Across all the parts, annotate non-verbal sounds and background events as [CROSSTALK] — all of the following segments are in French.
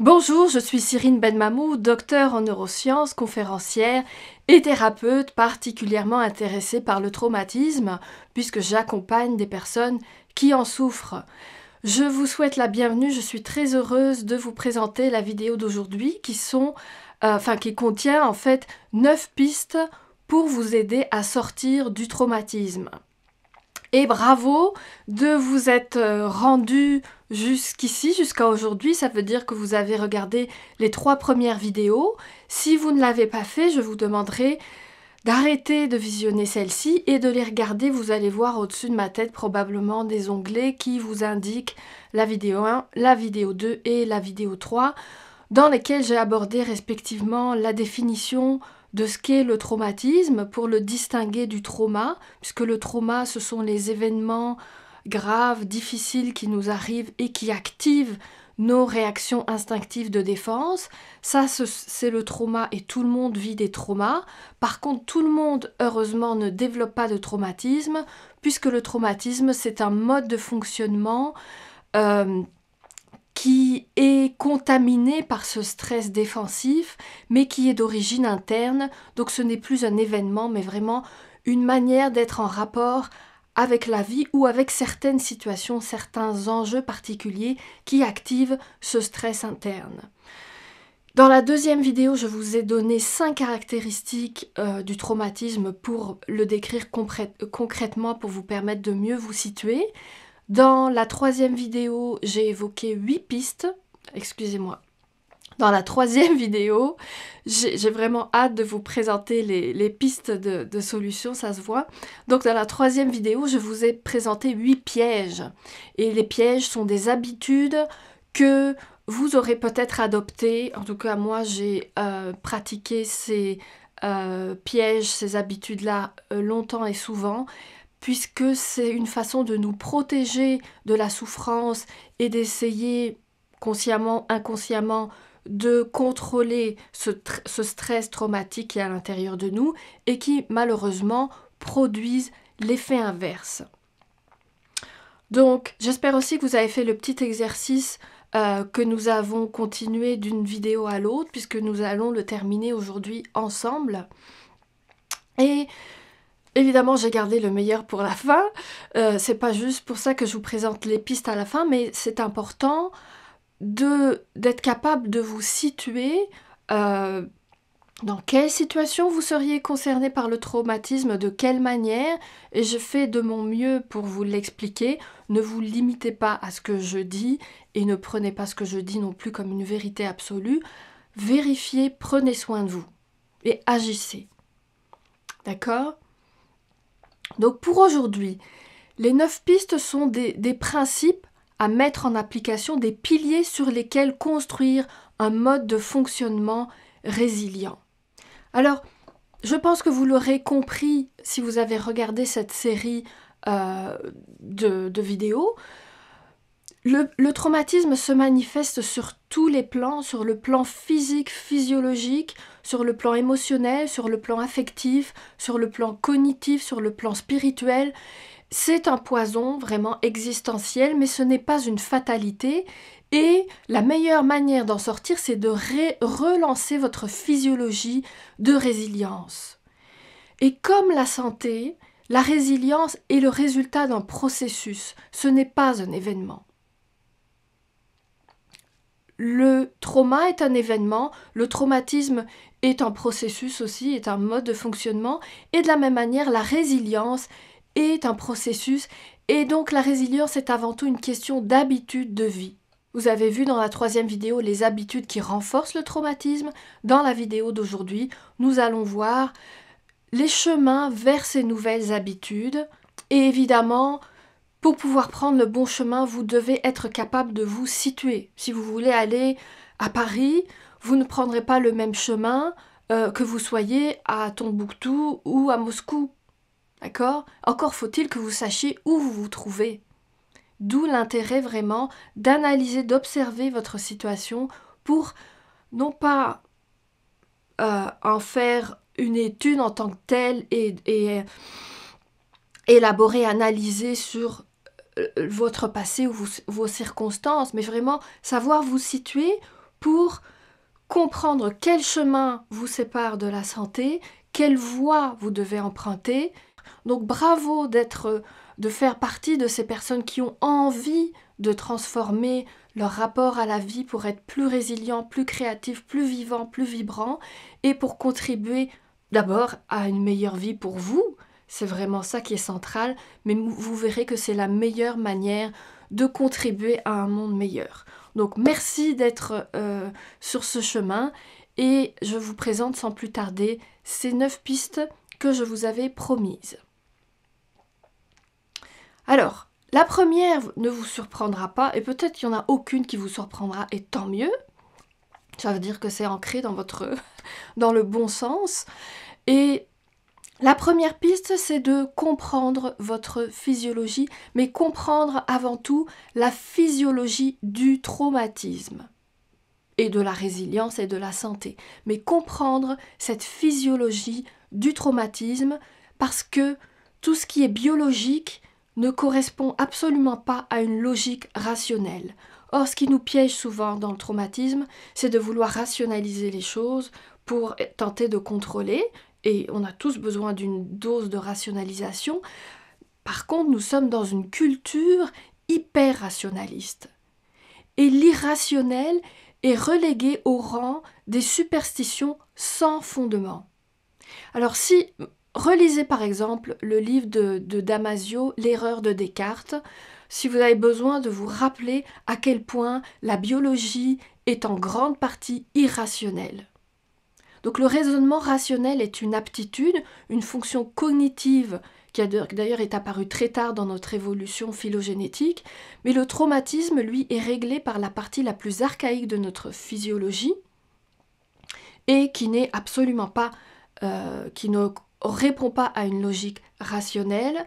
Bonjour, je suis Cyrine Benmamou, docteur en neurosciences, conférencière et thérapeute particulièrement intéressée par le traumatisme, puisque j'accompagne des personnes qui en souffrent. Je vous souhaite la bienvenue, je suis très heureuse de vous présenter la vidéo d'aujourd'hui qui euh, qui contient en fait 9 pistes pour vous aider à sortir du traumatisme. Et bravo de vous être euh, rendu jusqu'ici, jusqu'à aujourd'hui. Ça veut dire que vous avez regardé les trois premières vidéos. Si vous ne l'avez pas fait, je vous demanderai d'arrêter de visionner celle-ci et de les regarder. Vous allez voir au-dessus de ma tête probablement des onglets qui vous indiquent la vidéo 1, la vidéo 2 et la vidéo 3 dans lesquelles j'ai abordé respectivement la définition, de ce qu'est le traumatisme pour le distinguer du trauma, puisque le trauma, ce sont les événements graves, difficiles qui nous arrivent et qui activent nos réactions instinctives de défense. Ça, c'est le trauma et tout le monde vit des traumas. Par contre, tout le monde, heureusement, ne développe pas de traumatisme, puisque le traumatisme, c'est un mode de fonctionnement euh, qui est contaminé par ce stress défensif, mais qui est d'origine interne. Donc ce n'est plus un événement, mais vraiment une manière d'être en rapport avec la vie ou avec certaines situations, certains enjeux particuliers qui activent ce stress interne. Dans la deuxième vidéo, je vous ai donné cinq caractéristiques euh, du traumatisme pour le décrire concrètement, pour vous permettre de mieux vous situer. Dans la troisième vidéo, j'ai évoqué huit pistes. Excusez-moi. Dans la troisième [LAUGHS] vidéo, j'ai vraiment hâte de vous présenter les, pistes de, solutions, ça se voit. Donc dans la troisième vidéo, je vous ai présenté huit pièges. Et les pièges sont des habitudes que vous aurez peut-être adoptées. En tout cas, moi, j'ai euh, pratiqué ces euh, pièges, ces habitudes-là euh, longtemps et souvent puisque c'est une façon de nous protéger de la souffrance et d'essayer, consciemment, inconsciemment, de contrôler ce, stress traumatique qui est à l'intérieur de nous et qui malheureusement produisent l'effet inverse. Donc j'espère aussi que vous avez fait le petit exercice euh, que nous avons continué d'une vidéo à l'autre puisque nous allons le terminer aujourd'hui ensemble. Et Évidemment, j'ai gardé le meilleur pour la fin. Euh, c'est pas juste pour ça que je vous présente les pistes à la fin, mais c'est important d'être capable de vous situer euh, dans quelle situation vous seriez concerné par le traumatisme, de quelle manière, et je fais de mon mieux pour vous l'expliquer. Ne vous limitez pas à ce que je dis et ne prenez pas ce que je dis non plus comme une vérité absolue. Vérifiez, prenez soin de vous et agissez. D'accord donc pour aujourd'hui, les neuf pistes sont des, principes à mettre en application, des piliers sur lesquels construire un mode de fonctionnement résilient. Alors, je pense que vous l'aurez compris si vous avez regardé cette série euh, de, vidéos. le traumatisme se manifeste sur tous les plans, sur le plan physique, physiologique, sur le plan émotionnel, sur le plan affectif, sur le plan cognitif, sur le plan spirituel. C'est un poison vraiment existentiel, mais ce n'est pas une fatalité. Et la meilleure manière d'en sortir, c'est de relancer votre physiologie de résilience. Et comme la santé, la résilience est le résultat d'un processus, ce n'est pas un événement. Le trauma est un événement, le traumatisme est un processus aussi, est un mode de fonctionnement, et de la même manière, la résilience est un processus, et donc la résilience est avant tout une question d'habitude de vie. Vous avez vu dans la troisième vidéo les habitudes qui renforcent le traumatisme. Dans la vidéo d'aujourd'hui, nous allons voir les chemins vers ces nouvelles habitudes. Et évidemment, pour pouvoir prendre le bon chemin, vous devez être capable de vous situer. Si vous voulez aller à Paris, vous ne prendrez pas le même chemin euh, que vous soyez à Tombouctou ou à Moscou. D'accord Encore faut-il que vous sachiez où vous vous trouvez. D'où l'intérêt vraiment d'analyser, d'observer votre situation pour non pas euh, en faire une étude en tant que telle et, euh, élaborer, analyser sur votre passé ou vos circonstances, mais vraiment savoir vous situer pour comprendre quel chemin vous sépare de la santé, quelle voie vous devez emprunter. Donc bravo d'être de faire partie de ces personnes qui ont envie de transformer leur rapport à la vie pour être plus résilient, plus créatif, plus vivant, plus vibrant et pour contribuer d'abord à une meilleure vie pour vous. C'est vraiment ça qui est central, mais vous verrez que c'est la meilleure manière de contribuer à un monde meilleur. Donc merci d'être euh, sur ce chemin et je vous présente sans plus tarder ces neuf pistes que je vous avais promises. Alors, la première ne vous surprendra pas et peut-être qu'il n'y en a aucune qui vous surprendra et tant mieux. Ça veut dire que c'est ancré dans votre [LAUGHS] dans le bon sens et la première piste, c'est de comprendre votre physiologie, mais comprendre avant tout la physiologie du traumatisme et de la résilience et de la santé. Mais comprendre cette physiologie du traumatisme parce que tout ce qui est biologique ne correspond absolument pas à une logique rationnelle. Or, ce qui nous piège souvent dans le traumatisme, c'est de vouloir rationaliser les choses pour tenter de contrôler et on a tous besoin d'une dose de rationalisation. Par contre, nous sommes dans une culture hyper rationaliste. Et l'irrationnel est relégué au rang des superstitions sans fondement. Alors si relisez par exemple le livre de, Damasio, L'erreur de Descartes, si vous avez besoin de vous rappeler à quel point la biologie est en grande partie irrationnelle. Donc le raisonnement rationnel est une aptitude, une fonction cognitive qui d'ailleurs est apparue très tard dans notre évolution phylogénétique, mais le traumatisme, lui, est réglé par la partie la plus archaïque de notre physiologie et qui n'est absolument pas, euh, qui ne répond pas à une logique rationnelle.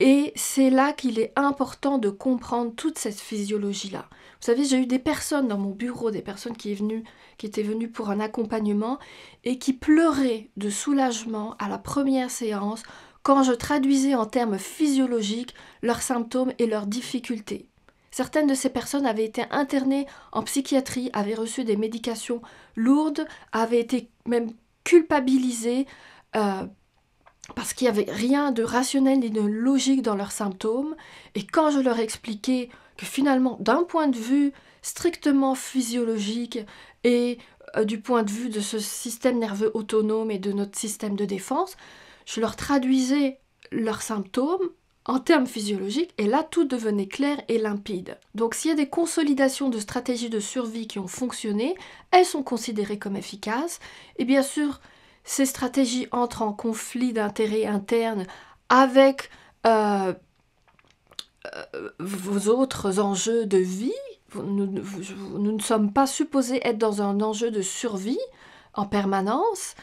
Et c'est là qu'il est important de comprendre toute cette physiologie-là. Vous savez, j'ai eu des personnes dans mon bureau, des personnes qui, est qui étaient venues pour un accompagnement et qui pleuraient de soulagement à la première séance quand je traduisais en termes physiologiques leurs symptômes et leurs difficultés. Certaines de ces personnes avaient été internées en psychiatrie, avaient reçu des médications lourdes, avaient été même culpabilisées euh, parce qu'il n'y avait rien de rationnel ni de logique dans leurs symptômes. Et quand je leur expliquais que finalement, d'un point de vue strictement physiologique et euh, du point de vue de ce système nerveux autonome et de notre système de défense, je leur traduisais leurs symptômes en termes physiologiques, et là tout devenait clair et limpide. Donc s'il y a des consolidations de stratégies de survie qui ont fonctionné, elles sont considérées comme efficaces, et bien sûr, ces stratégies entrent en conflit d'intérêts internes avec euh, euh, vos autres enjeux de vie. Nous, ne sommes pas supposés être dans un enjeu de survie en permanence,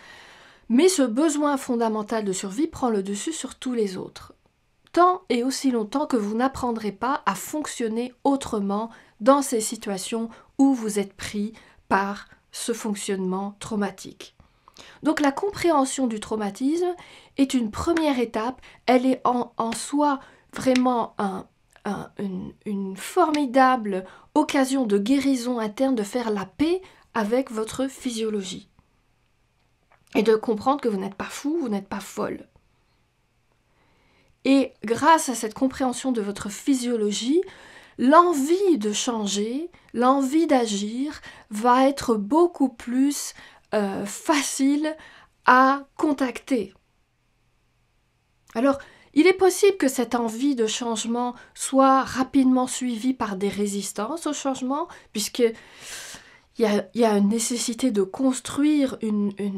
mais ce besoin fondamental de survie prend le dessus sur tous les autres. Tant et aussi longtemps que vous n'apprendrez pas à fonctionner autrement dans ces situations où vous êtes pris par ce fonctionnement traumatique. Donc la compréhension du traumatisme est une première étape, elle est en soi vraiment un, une, formidable occasion de guérison interne, de faire la paix avec votre physiologie. Et de comprendre que vous n'êtes pas fou, vous n'êtes pas folle. Et grâce à cette compréhension de votre physiologie, l'envie de changer, l'envie d'agir va être beaucoup plus euh, facile à contacter. Alors, il est possible que cette envie de changement soit rapidement suivie par des résistances au changement, puisque il y, a, une nécessité de construire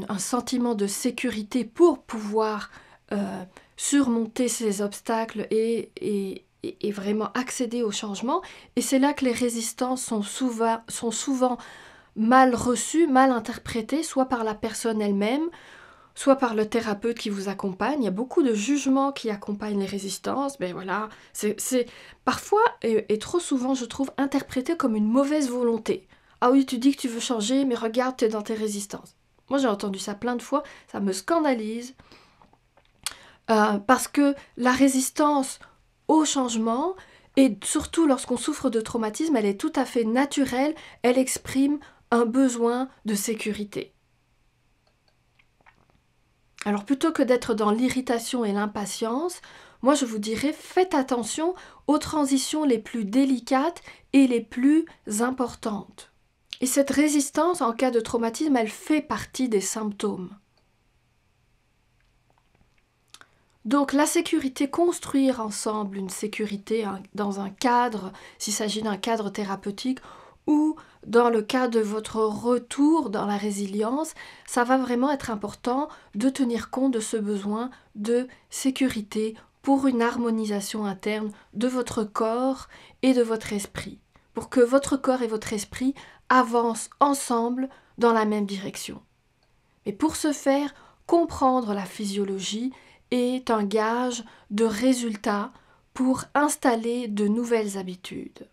un sentiment de sécurité pour pouvoir euh, surmonter ces obstacles et, vraiment accéder au changement. Et c'est là que les résistances sont sont souvent mal reçues, mal interprétées, soit par la personne elle-même, soit par le thérapeute qui vous accompagne. Il y a beaucoup de jugements qui accompagnent les résistances. Mais ben voilà, c'est parfois et, trop souvent, je trouve, interprété comme une mauvaise volonté. Ah oui, tu dis que tu veux changer, mais regarde, tu es dans tes résistances. Moi, j'ai entendu ça plein de fois, ça me scandalise. Euh, parce que la résistance au changement, et surtout lorsqu'on souffre de traumatisme, elle est tout à fait naturelle, elle exprime un besoin de sécurité. Alors plutôt que d'être dans l'irritation et l'impatience, moi je vous dirais faites attention aux transitions les plus délicates et les plus importantes. Et cette résistance en cas de traumatisme, elle fait partie des symptômes. Donc la sécurité, construire ensemble une sécurité dans un cadre, s'il s'agit d'un cadre thérapeutique ou dans le cas de votre retour dans la résilience, ça va vraiment être important de tenir compte de ce besoin de sécurité pour une harmonisation interne de votre corps et de votre esprit, pour que votre corps et votre esprit avancent ensemble dans la même direction. Mais pour ce faire, comprendre la physiologie est un gage de résultats pour installer de nouvelles habitudes.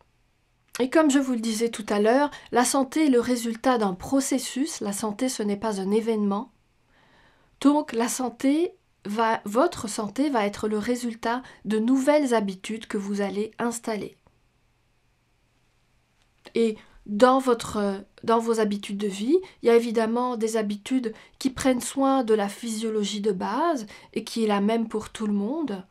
Et comme je vous le disais tout à l'heure, la santé est le résultat d'un processus, la santé ce n'est pas un événement. Donc la santé votre santé va être le résultat de nouvelles habitudes que vous allez installer. Et dans, votre, dans vos habitudes de vie, il y a évidemment des habitudes qui prennent soin de la physiologie de base et qui est la même pour tout le monde.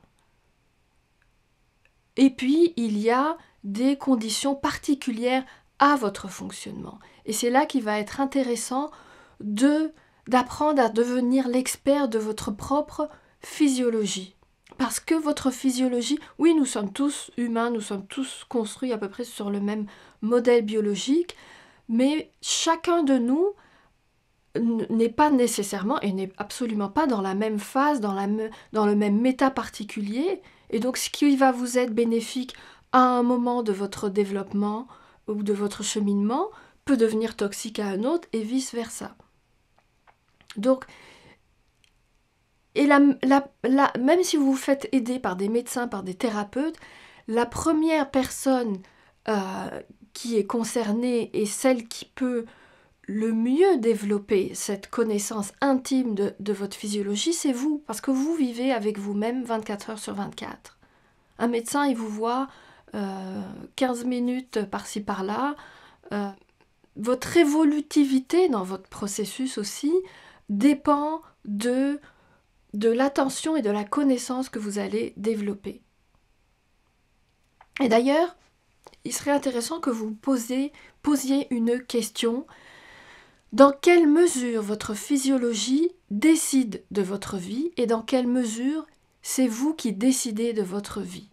Et puis, il y a des conditions particulières à votre fonctionnement. Et c'est là qu'il va être intéressant d'apprendre à devenir l'expert de votre propre physiologie. Parce que votre physiologie, oui, nous sommes tous humains, nous sommes tous construits à peu près sur le même modèle biologique, mais chacun de nous n'est pas nécessairement et n'est absolument pas dans la même phase, dans, dans le même méta particulier. Et donc ce qui va vous être bénéfique à un moment de votre développement ou de votre cheminement peut devenir toxique à un autre et vice-versa. Donc, et même si vous vous faites aider par des médecins, par des thérapeutes, la première personne euh, qui est concernée et celle qui peut le mieux développer cette connaissance intime de, de votre physiologie, c'est vous, parce que vous vivez avec vous-même 24 heures sur 24. Un médecin, il vous voit 15 euh, minutes par-ci par-là, euh, votre évolutivité dans votre processus aussi dépend de, de l'attention et de la connaissance que vous allez développer. Et d'ailleurs, il serait intéressant que vous posiez une question. Dans quelle mesure votre physiologie décide de votre vie et dans quelle mesure c'est vous qui décidez de votre vie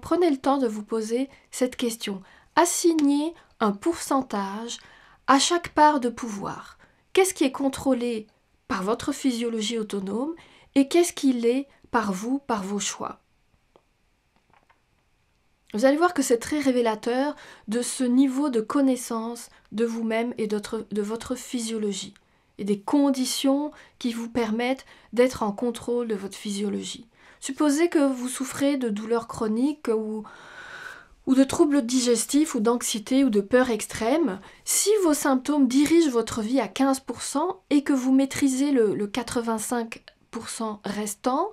Prenez le temps de vous poser cette question. Assignez un pourcentage à chaque part de pouvoir. Qu'est-ce qui est contrôlé par votre physiologie autonome et qu'est-ce qui l'est par vous, par vos choix vous allez voir que c'est très révélateur de ce niveau de connaissance de vous-même et de votre physiologie, et des conditions qui vous permettent d'être en contrôle de votre physiologie. Supposez que vous souffrez de douleurs chroniques ou, ou de troubles digestifs ou d'anxiété ou de peur extrême, si vos symptômes dirigent votre vie à 15% et que vous maîtrisez le, 85% restant,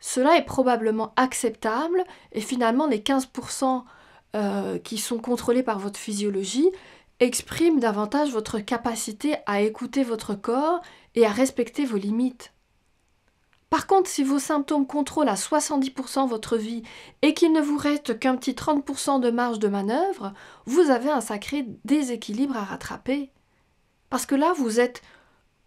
cela est probablement acceptable et finalement les 15% euh, qui sont contrôlés par votre physiologie expriment davantage votre capacité à écouter votre corps et à respecter vos limites. Par contre, si vos symptômes contrôlent à 70% votre vie et qu'il ne vous reste qu'un petit 30% de marge de manœuvre, vous avez un sacré déséquilibre à rattraper. Parce que là, vous êtes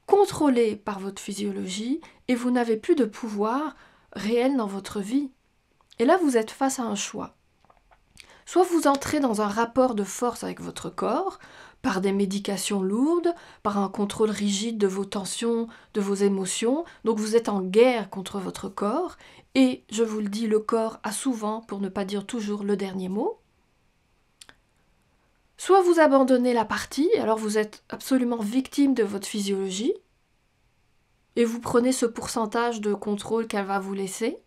contrôlé par votre physiologie et vous n'avez plus de pouvoir réel dans votre vie. Et là, vous êtes face à un choix. Soit vous entrez dans un rapport de force avec votre corps, par des médications lourdes, par un contrôle rigide de vos tensions, de vos émotions. Donc vous êtes en guerre contre votre corps. Et je vous le dis, le corps a souvent, pour ne pas dire toujours, le dernier mot. Soit vous abandonnez la partie, alors vous êtes absolument victime de votre physiologie, et vous prenez ce pourcentage de contrôle qu'elle va vous laisser.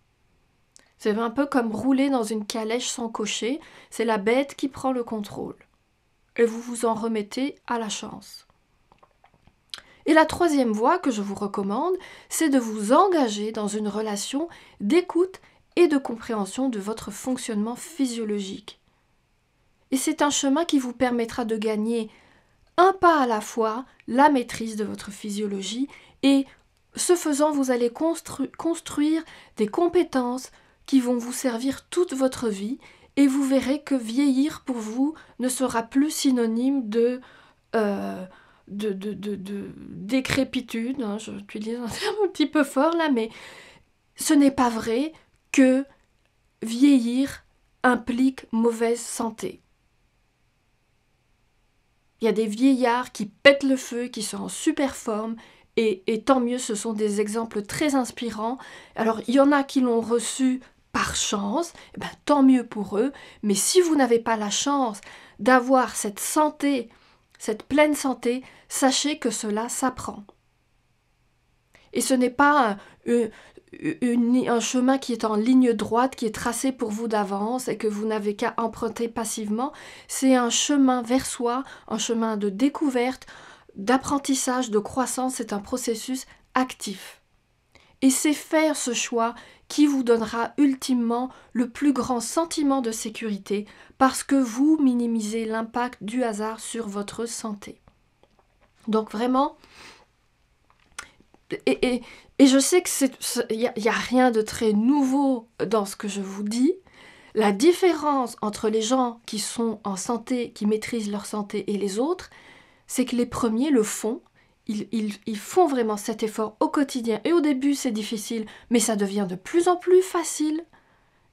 C'est un peu comme rouler dans une calèche sans cocher, c'est la bête qui prend le contrôle et vous vous en remettez à la chance. Et la troisième voie que je vous recommande, c'est de vous engager dans une relation d'écoute et de compréhension de votre fonctionnement physiologique. Et c'est un chemin qui vous permettra de gagner un pas à la fois la maîtrise de votre physiologie et ce faisant vous allez construire des compétences qui vont vous servir toute votre vie et vous verrez que vieillir pour vous ne sera plus synonyme de, euh, de, de, décrépitude. Hein, je suis un [LAUGHS] terme un petit peu fort là, mais ce n'est pas vrai que vieillir implique mauvaise santé. Il y a des vieillards qui pètent le feu, qui sont en super forme, et, et tant mieux, ce sont des exemples très inspirants. Alors, il y en a qui l'ont reçu par chance, eh ben, tant mieux pour eux. Mais si vous n'avez pas la chance d'avoir cette santé, cette pleine santé, sachez que cela s'apprend. Et ce n'est pas euh, un, chemin qui est en ligne droite, qui est tracé pour vous d'avance et que vous n'avez qu'à emprunter passivement. C'est un chemin vers soi, un chemin de découverte, d'apprentissage, de croissance. C'est un processus actif et c'est faire ce choix qui vous donnera ultimement le plus grand sentiment de sécurité parce que vous minimisez l'impact du hasard sur votre santé. Donc vraiment, et, je sais qu'il n'y a rien de très nouveau dans ce que je vous dis, la différence entre les gens qui sont en santé, qui maîtrisent leur santé et les autres, c'est que les premiers le font ils, font vraiment cet effort au quotidien. Et au début, c'est difficile, mais ça devient de plus en plus facile.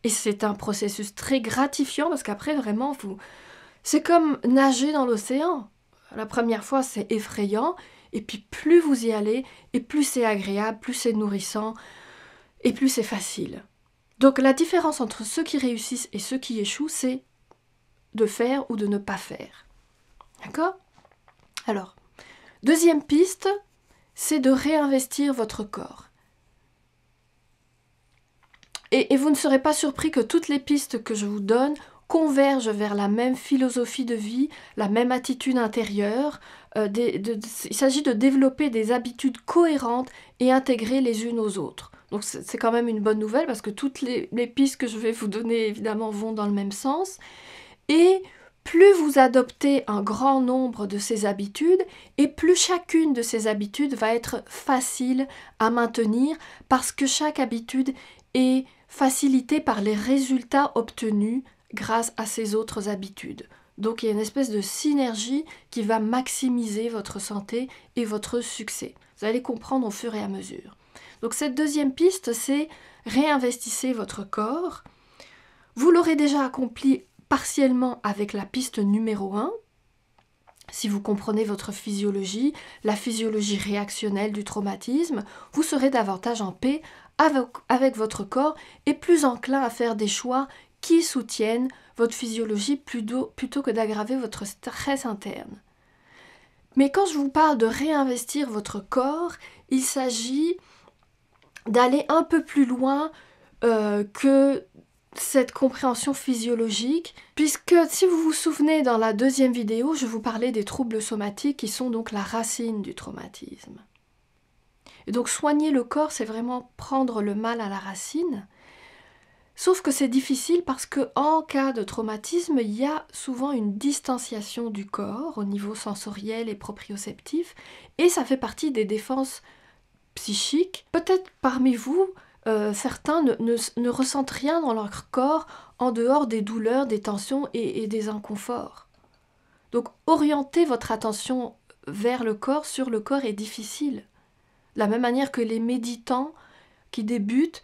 Et c'est un processus très gratifiant parce qu'après, vraiment, vous... c'est comme nager dans l'océan. La première fois, c'est effrayant. Et puis, plus vous y allez, et plus c'est agréable, plus c'est nourrissant, et plus c'est facile. Donc, la différence entre ceux qui réussissent et ceux qui échouent, c'est de faire ou de ne pas faire. D'accord Alors, Deuxième piste, c'est de réinvestir votre corps. Et, vous ne serez pas surpris que toutes les pistes que je vous donne convergent vers la même philosophie de vie, la même attitude intérieure. Euh, il s'agit de développer des habitudes cohérentes et intégrées les unes aux autres. Donc c'est quand même une bonne nouvelle parce que toutes les, les pistes que je vais vous donner évidemment vont dans le même sens. Et plus vous adoptez un grand nombre de ces habitudes, et plus chacune de ces habitudes va être facile à maintenir, parce que chaque habitude est facilitée par les résultats obtenus grâce à ces autres habitudes. Donc il y a une espèce de synergie qui va maximiser votre santé et votre succès. Vous allez comprendre au fur et à mesure. Donc cette deuxième piste, c'est réinvestissez votre corps. Vous l'aurez déjà accompli partiellement avec la piste numéro 1, si vous comprenez votre physiologie, la physiologie réactionnelle du traumatisme, vous serez davantage en paix avec, votre corps et plus enclin à faire des choix qui soutiennent votre physiologie plutôt, que d'aggraver votre stress interne. Mais quand je vous parle de réinvestir votre corps, il s'agit d'aller un peu plus loin euh, que cette compréhension physiologique, puisque si vous vous souvenez dans la deuxième vidéo, je vous parlais des troubles somatiques qui sont donc la racine du traumatisme. donc soigner le corps, c'est vraiment prendre le mal à la racine. Sauf que c'est difficile parce que en cas de traumatisme, il y a souvent une distanciation du corps au niveau sensoriel et proprioceptif, et ça fait partie des défenses psychiques. Peut-être parmi vous, euh, certains ne, ressentent rien dans leur corps en dehors des douleurs, des tensions et, des inconforts. Donc orienter votre attention vers le corps, sur le corps, est difficile. De la même manière que les méditants qui débutent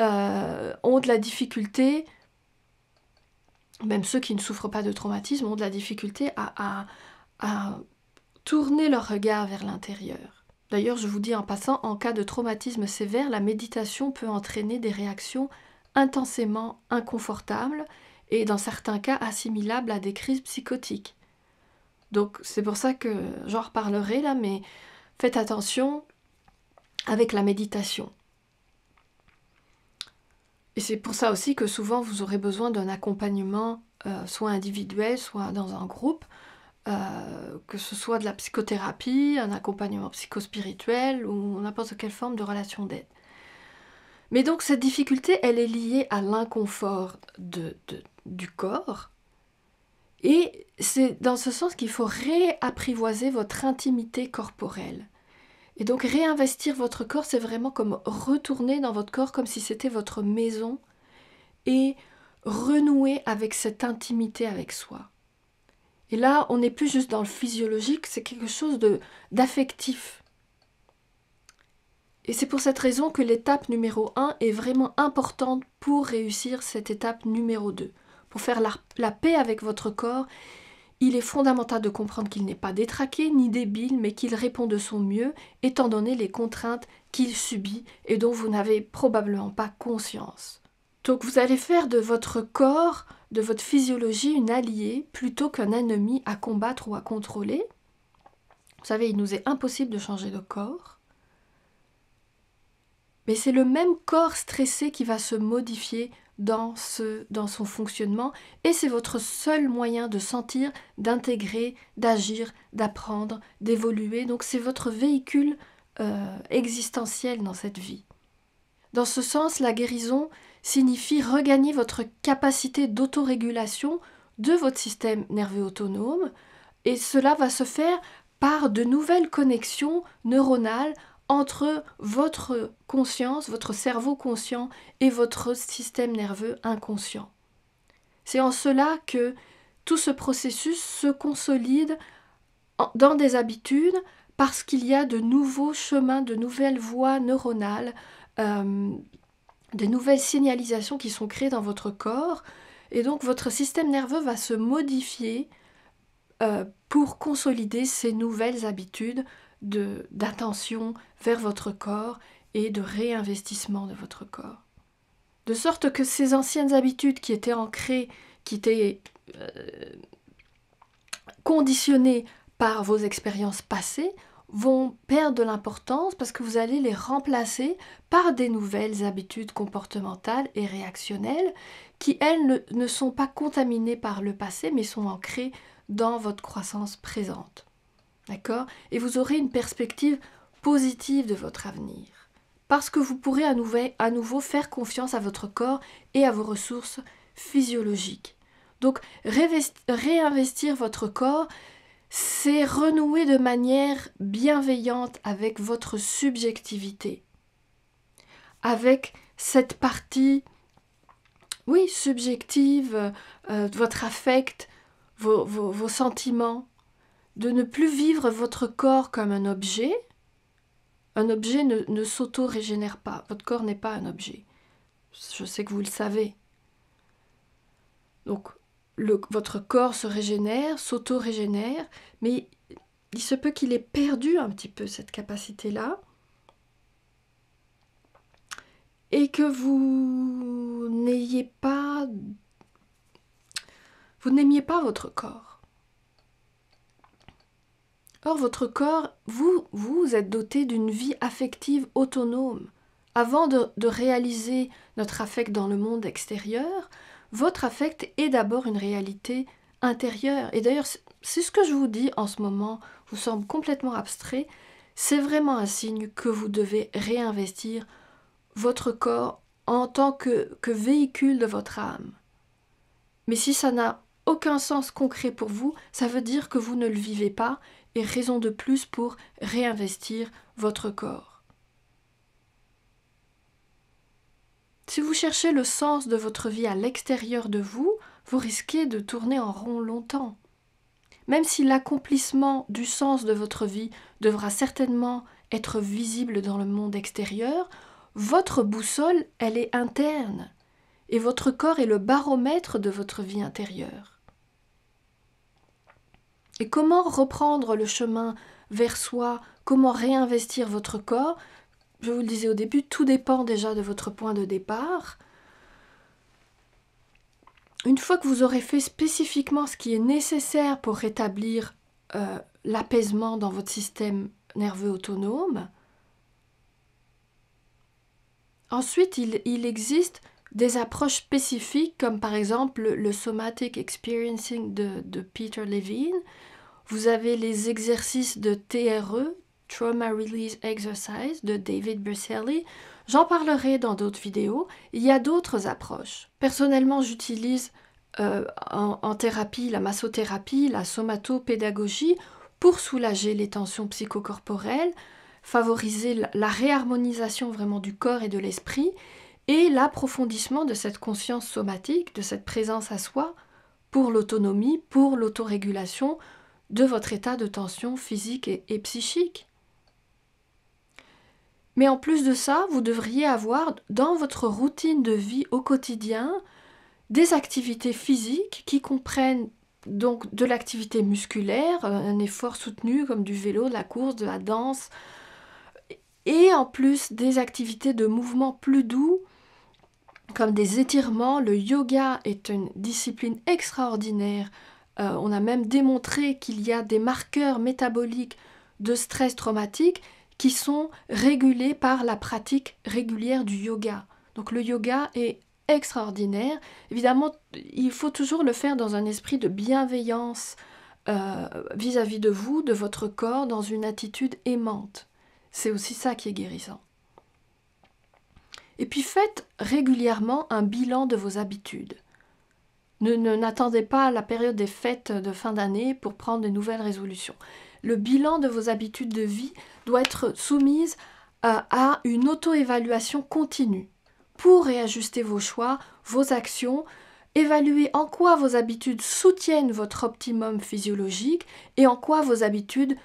euh, ont de la difficulté, même ceux qui ne souffrent pas de traumatisme ont de la difficulté à tourner leur regard vers l'intérieur. D'ailleurs, je vous dis en passant, en cas de traumatisme sévère, la méditation peut entraîner des réactions intensément inconfortables et dans certains cas assimilables à des crises psychotiques. Donc c'est pour ça que j'en reparlerai là, mais faites attention avec la méditation. Et c'est pour ça aussi que souvent vous aurez besoin d'un accompagnement, euh, soit individuel, soit dans un groupe, euh, que ce soit de la psychothérapie, un accompagnement psychospirituel ou n'importe quelle forme de relation d'aide. Mais donc cette difficulté, elle est liée à l'inconfort du corps. Et c'est dans ce sens qu'il faut réapprivoiser votre intimité corporelle. Et donc réinvestir votre corps, c'est vraiment comme retourner dans votre corps comme si c'était votre maison et renouer avec cette intimité avec soi. Et là, on n'est plus juste dans le physiologique, c'est quelque chose d'affectif. Et c'est pour cette raison que l'étape numéro 1 est vraiment importante pour réussir cette étape numéro 2. Pour faire la, la paix avec votre corps, il est fondamental de comprendre qu'il n'est pas détraqué ni débile, mais qu'il répond de son mieux, étant donné les contraintes qu'il subit et dont vous n'avez probablement pas conscience. Donc vous allez faire de votre corps, de votre physiologie, une alliée plutôt qu'un ennemi à combattre ou à contrôler. Vous savez, il nous est impossible de changer de corps. Mais c'est le même corps stressé qui va se modifier dans, ce, dans son fonctionnement et c'est votre seul moyen de sentir, d'intégrer, d'agir, d'apprendre, d'évoluer. Donc c'est votre véhicule euh, existentiel dans cette vie. Dans ce sens, la guérison, signifie regagner votre capacité d'autorégulation de votre système nerveux autonome et cela va se faire par de nouvelles connexions neuronales entre votre conscience, votre cerveau conscient et votre système nerveux inconscient. C'est en cela que tout ce processus se consolide dans des habitudes parce qu'il y a de nouveaux chemins, de nouvelles voies neuronales euh, des nouvelles signalisations qui sont créées dans votre corps et donc votre système nerveux va se modifier euh, pour consolider ces nouvelles habitudes d'attention vers votre corps et de réinvestissement de votre corps. De sorte que ces anciennes habitudes qui étaient ancrées, qui étaient euh, conditionnées par vos expériences passées, vont perdre de l'importance parce que vous allez les remplacer par des nouvelles habitudes comportementales et réactionnelles qui, elles, ne, sont pas contaminées par le passé mais sont ancrées dans votre croissance présente. D'accord Et vous aurez une perspective positive de votre avenir parce que vous pourrez à nouveau, à nouveau faire confiance à votre corps et à vos ressources physiologiques. Donc réinvestir votre corps, c'est renouer de manière bienveillante avec votre subjectivité, avec cette partie, oui, subjective, euh, votre affect, vos, sentiments, de ne plus vivre votre corps comme un objet. Un objet ne, ne s'auto-régénère pas, votre corps n'est pas un objet. Je sais que vous le savez. Donc votre corps se régénère, s'auto-régénère, mais il se peut qu'il ait perdu un petit peu cette capacité-là et que vous n'ayez pas vous n'aimiez pas votre corps. Or votre corps, vous vous êtes doté d'une vie affective autonome. Avant de réaliser notre affect dans le monde extérieur, votre affect est d'abord une réalité intérieure. Et d'ailleurs, si ce que je vous dis en ce moment, vous semble complètement abstrait, c'est vraiment un signe que vous devez réinvestir votre corps en tant que véhicule de votre âme. Mais si ça n'a aucun sens concret pour vous, ça veut dire que vous ne le vivez pas et raison de plus pour réinvestir votre corps. Si vous cherchez le sens de votre vie à l'extérieur de vous, vous risquez de tourner en rond longtemps. Même si l'accomplissement du sens de votre vie devra certainement être visible dans le monde extérieur, votre boussole, elle est interne, et votre corps est le baromètre de votre vie intérieure. Et comment reprendre le chemin vers soi, comment réinvestir votre corps, je vous le disais au début, tout dépend déjà de votre point de départ. Une fois que vous aurez fait spécifiquement ce qui est nécessaire pour rétablir euh, l'apaisement dans votre système nerveux autonome, ensuite il, existe des approches spécifiques comme par exemple le, somatic experiencing de, de Peter Levine, vous avez les exercices de TRE, Trauma Release Exercise de David Brucelli. j'en parlerai dans d'autres vidéos, il y a d'autres approches. Personnellement, j'utilise euh, en, thérapie la massothérapie, la somatopédagogie pour soulager les tensions psychocorporelles, favoriser la réharmonisation vraiment du corps et de l'esprit et l'approfondissement de cette conscience somatique, de cette présence à soi pour l'autonomie, pour l'autorégulation de votre état de tension physique et psychique. Mais en plus de ça, vous devriez avoir dans votre routine de vie au quotidien des activités physiques qui comprennent donc de l'activité musculaire, un effort soutenu comme du vélo, de la course, de la danse, et en plus des activités de mouvement plus doux comme des étirements. Le yoga est une discipline extraordinaire. Euh, on a même démontré qu'il y a des marqueurs métaboliques de stress traumatique qui sont régulés par la pratique régulière du yoga. Donc le yoga est extraordinaire. Évidemment, il faut toujours le faire dans un esprit de bienveillance euh, vis-à-vis de vous, de votre corps, dans une attitude aimante. C'est aussi ça qui est guérissant. Et puis faites régulièrement un bilan de vos habitudes. Ne n'attendez pas la période des fêtes de fin d'année pour prendre de nouvelles résolutions le bilan de vos habitudes de vie doit être soumise euh, à une auto-évaluation continue pour réajuster vos choix, vos actions, évaluer en quoi vos habitudes soutiennent votre optimum physiologique et en quoi vos habitudes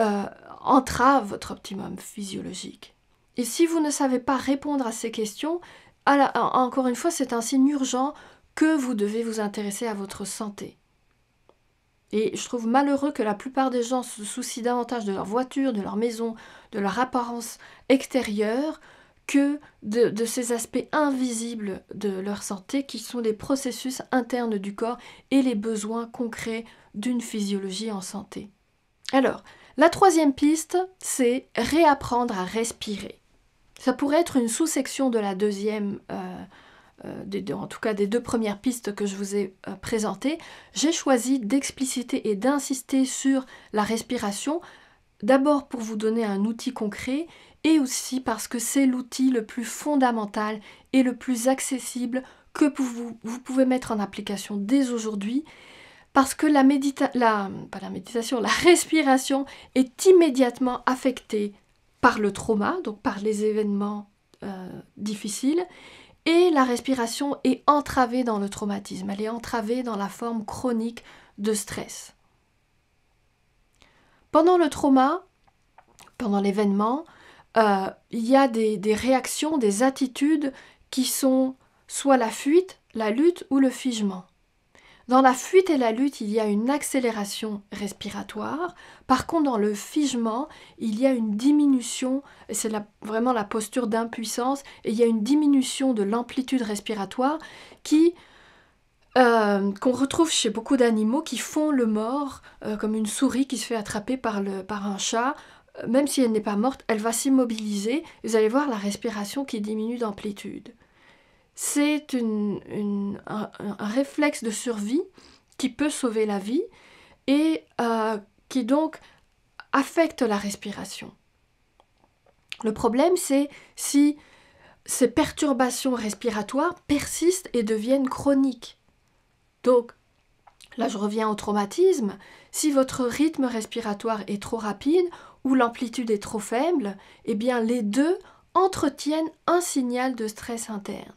euh, entravent votre optimum physiologique. Et si vous ne savez pas répondre à ces questions, encore une fois, c'est un signe urgent que vous devez vous intéresser à votre santé. Et je trouve malheureux que la plupart des gens se soucient davantage de leur voiture, de leur maison, de leur apparence extérieure que de, ces aspects invisibles de leur santé qui sont les processus internes du corps et les besoins concrets d'une physiologie en santé. Alors, la troisième piste, c'est réapprendre à respirer. Ça pourrait être une sous-section de la deuxième euh, euh, en tout cas des deux premières pistes que je vous ai euh, présentées, j'ai choisi d'expliciter et d'insister sur la respiration, d'abord pour vous donner un outil concret et aussi parce que c'est l'outil le plus fondamental et le plus accessible que vous, pouvez mettre en application dès aujourd'hui parce que la, méditation, [LAUGHS] la respiration est immédiatement affectée par le trauma, donc par les événements euh, difficiles, et la respiration est entravée dans le traumatisme, elle est entravée dans la forme chronique de stress. Pendant le trauma, pendant l'événement, euh, il y a des réactions, des attitudes qui sont soit la fuite, la lutte ou le figement. Dans la fuite et la lutte, il y a une accélération respiratoire. Par contre, dans le figement, il y a une diminution, c'est vraiment la posture d'impuissance, et il y a une diminution de l'amplitude respiratoire euh, qu'on retrouve chez beaucoup d'animaux qui font le mort, euh, comme une souris qui se fait attraper par un chat. Euh, même si elle n'est pas morte, elle va s'immobiliser. Vous allez voir la respiration qui diminue d'amplitude c'est un, réflexe de survie qui peut sauver la vie et euh, qui donc affecte la respiration. Le problème, c'est si ces perturbations respiratoires persistent et deviennent chroniques. Donc, là je reviens au traumatisme, si votre rythme respiratoire est trop rapide ou l'amplitude est trop faible, eh bien les deux entretiennent un signal de stress interne.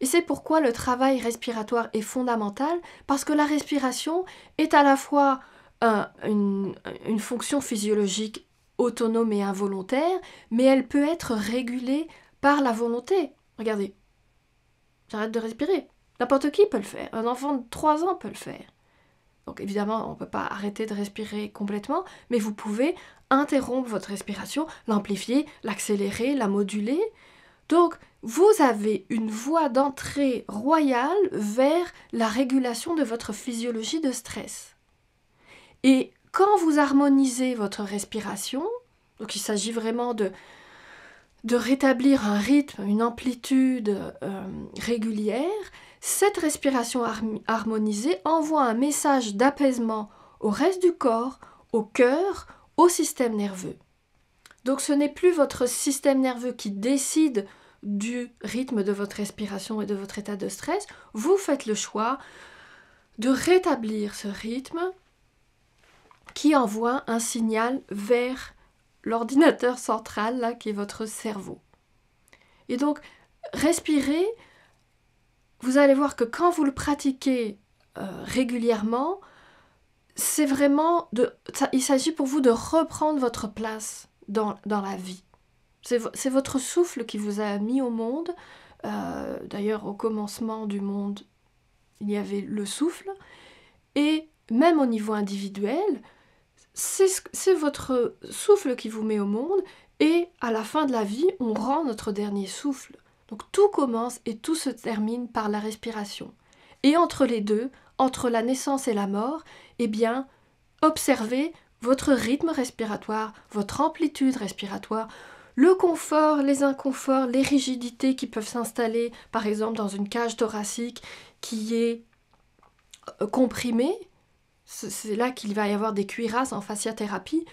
Et c'est pourquoi le travail respiratoire est fondamental, parce que la respiration est à la fois euh, une, une fonction physiologique autonome et involontaire, mais elle peut être régulée par la volonté. Regardez, j'arrête de respirer. N'importe qui peut le faire. Un enfant de 3 ans peut le faire. Donc évidemment, on ne peut pas arrêter de respirer complètement, mais vous pouvez interrompre votre respiration, l'amplifier, l'accélérer, la moduler. Donc vous avez une voie d'entrée royale vers la régulation de votre physiologie de stress. Et quand vous harmonisez votre respiration, donc il s'agit vraiment de, rétablir un rythme, une amplitude euh, régulière, cette respiration harmonisée envoie un message d'apaisement au reste du corps, au cœur, au système nerveux. Donc ce n'est plus votre système nerveux qui décide du rythme de votre respiration et de votre état de stress, vous faites le choix de rétablir ce rythme qui envoie un signal vers l'ordinateur central, qui est votre cerveau. Et donc, respirer, vous allez voir que quand vous le pratiquez euh, régulièrement, c'est vraiment de... il s'agit pour vous de reprendre votre place dans la vie. C'est votre souffle qui vous a mis au monde. Euh, d'ailleurs, au commencement du monde, il y avait le souffle. Et même au niveau individuel, c'est votre souffle qui vous met au monde. Et à la fin de la vie, on rend notre dernier souffle. Donc tout commence et tout se termine par la respiration. Et entre les deux, entre la naissance et la mort, eh bien, observez votre rythme respiratoire, votre amplitude respiratoire, le confort, les inconforts, les rigidités qui peuvent s'installer, par exemple dans une cage thoracique qui est euh, comprimée, c'est là qu'il va y avoir des cuirasses en fasciathérapie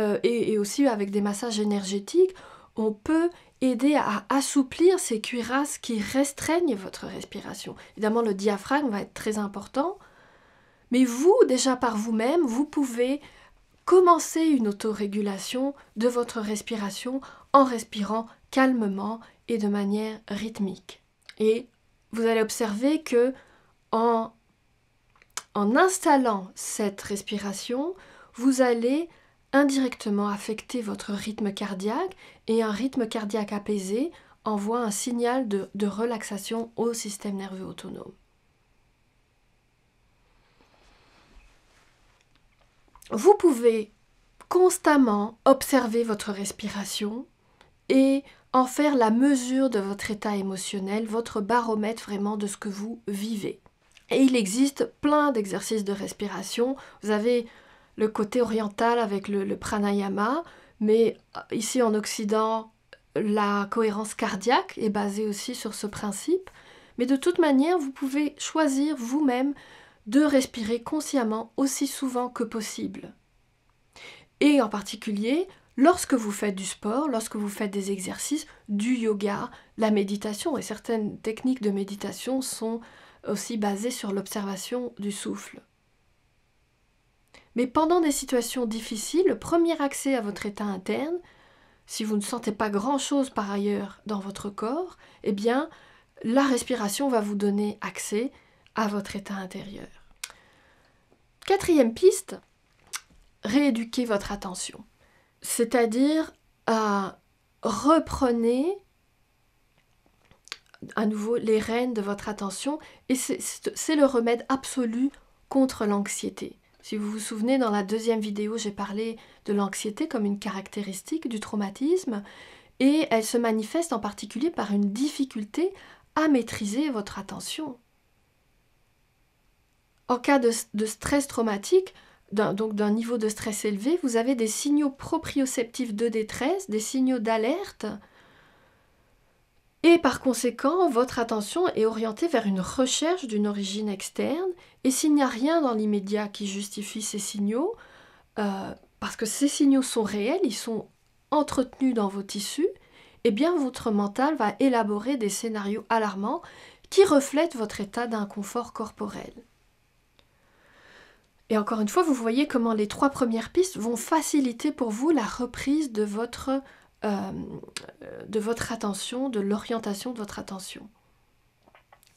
euh, et, et, aussi avec des massages énergétiques, on peut aider à assouplir ces cuirasses qui restreignent votre respiration. Évidemment, le diaphragme va être très important, mais vous, déjà par vous-même, vous pouvez commencer une autorégulation de votre respiration en respirant calmement et de manière rythmique. Et vous allez observer que en, installant cette respiration, vous allez indirectement affecter votre rythme cardiaque et un rythme cardiaque apaisé envoie un signal de relaxation au système nerveux autonome. Vous pouvez constamment observer votre respiration et en faire la mesure de votre état émotionnel, votre baromètre vraiment de ce que vous vivez. Et il existe plein d'exercices de respiration. Vous avez le côté oriental avec le, pranayama, mais euh, ici en Occident, la cohérence cardiaque est basée aussi sur ce principe. Mais de toute manière, vous pouvez choisir vous-même de respirer consciemment aussi souvent que possible. Et en particulier, lorsque vous faites du sport, lorsque vous faites des exercices, du yoga, la méditation, et certaines techniques de méditation sont aussi basées sur l'observation du souffle. Mais pendant des situations difficiles, le premier accès à votre état interne, si vous ne sentez pas grand-chose par ailleurs dans votre corps, eh bien, la respiration va vous donner accès à votre état intérieur. Quatrième piste, rééduquer votre attention. C'est-à-dire, à euh, reprenez à nouveau les rênes de votre attention et c'est le remède absolu contre l'anxiété. Si vous vous souvenez, dans la deuxième vidéo, j'ai parlé de l'anxiété comme une caractéristique du traumatisme et elle se manifeste en particulier par une difficulté à maîtriser votre attention. En cas de stress traumatique, donc d'un niveau de stress élevé, vous avez des signaux proprioceptifs de détresse, des signaux d'alerte, et par conséquent, votre attention est orientée vers une recherche d'une origine externe, et s'il n'y a rien dans l'immédiat qui justifie ces signaux, euh, parce que ces signaux sont réels, ils sont entretenus dans vos tissus, eh bien votre mental va élaborer des scénarios alarmants qui reflètent votre état d'inconfort corporel. Et encore une fois, vous voyez comment les trois premières pistes vont faciliter pour vous la reprise de votre, euh, de votre attention, de l'orientation de votre attention.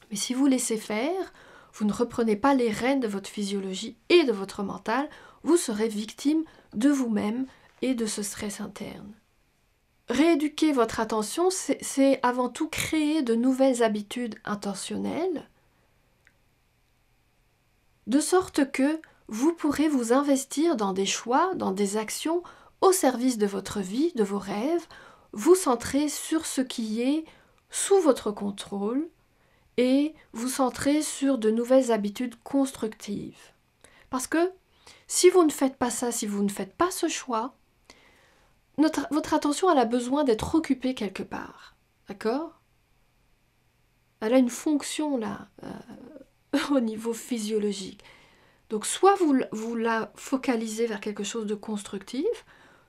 Mais si vous laissez faire, vous ne reprenez pas les rênes de votre physiologie et de votre mental, vous serez victime de vous-même et de ce stress interne. Rééduquer votre attention, c'est avant tout créer de nouvelles habitudes intentionnelles, de sorte que vous pourrez vous investir dans des choix, dans des actions au service de votre vie, de vos rêves, vous centrer sur ce qui est sous votre contrôle et vous centrer sur de nouvelles habitudes constructives. Parce que si vous ne faites pas ça, si vous ne faites pas ce choix, votre attention elle a besoin d'être occupée quelque part. D'accord Elle a une fonction là, euh, [LAUGHS] au niveau physiologique. Donc soit vous, vous la focalisez vers quelque chose de constructif,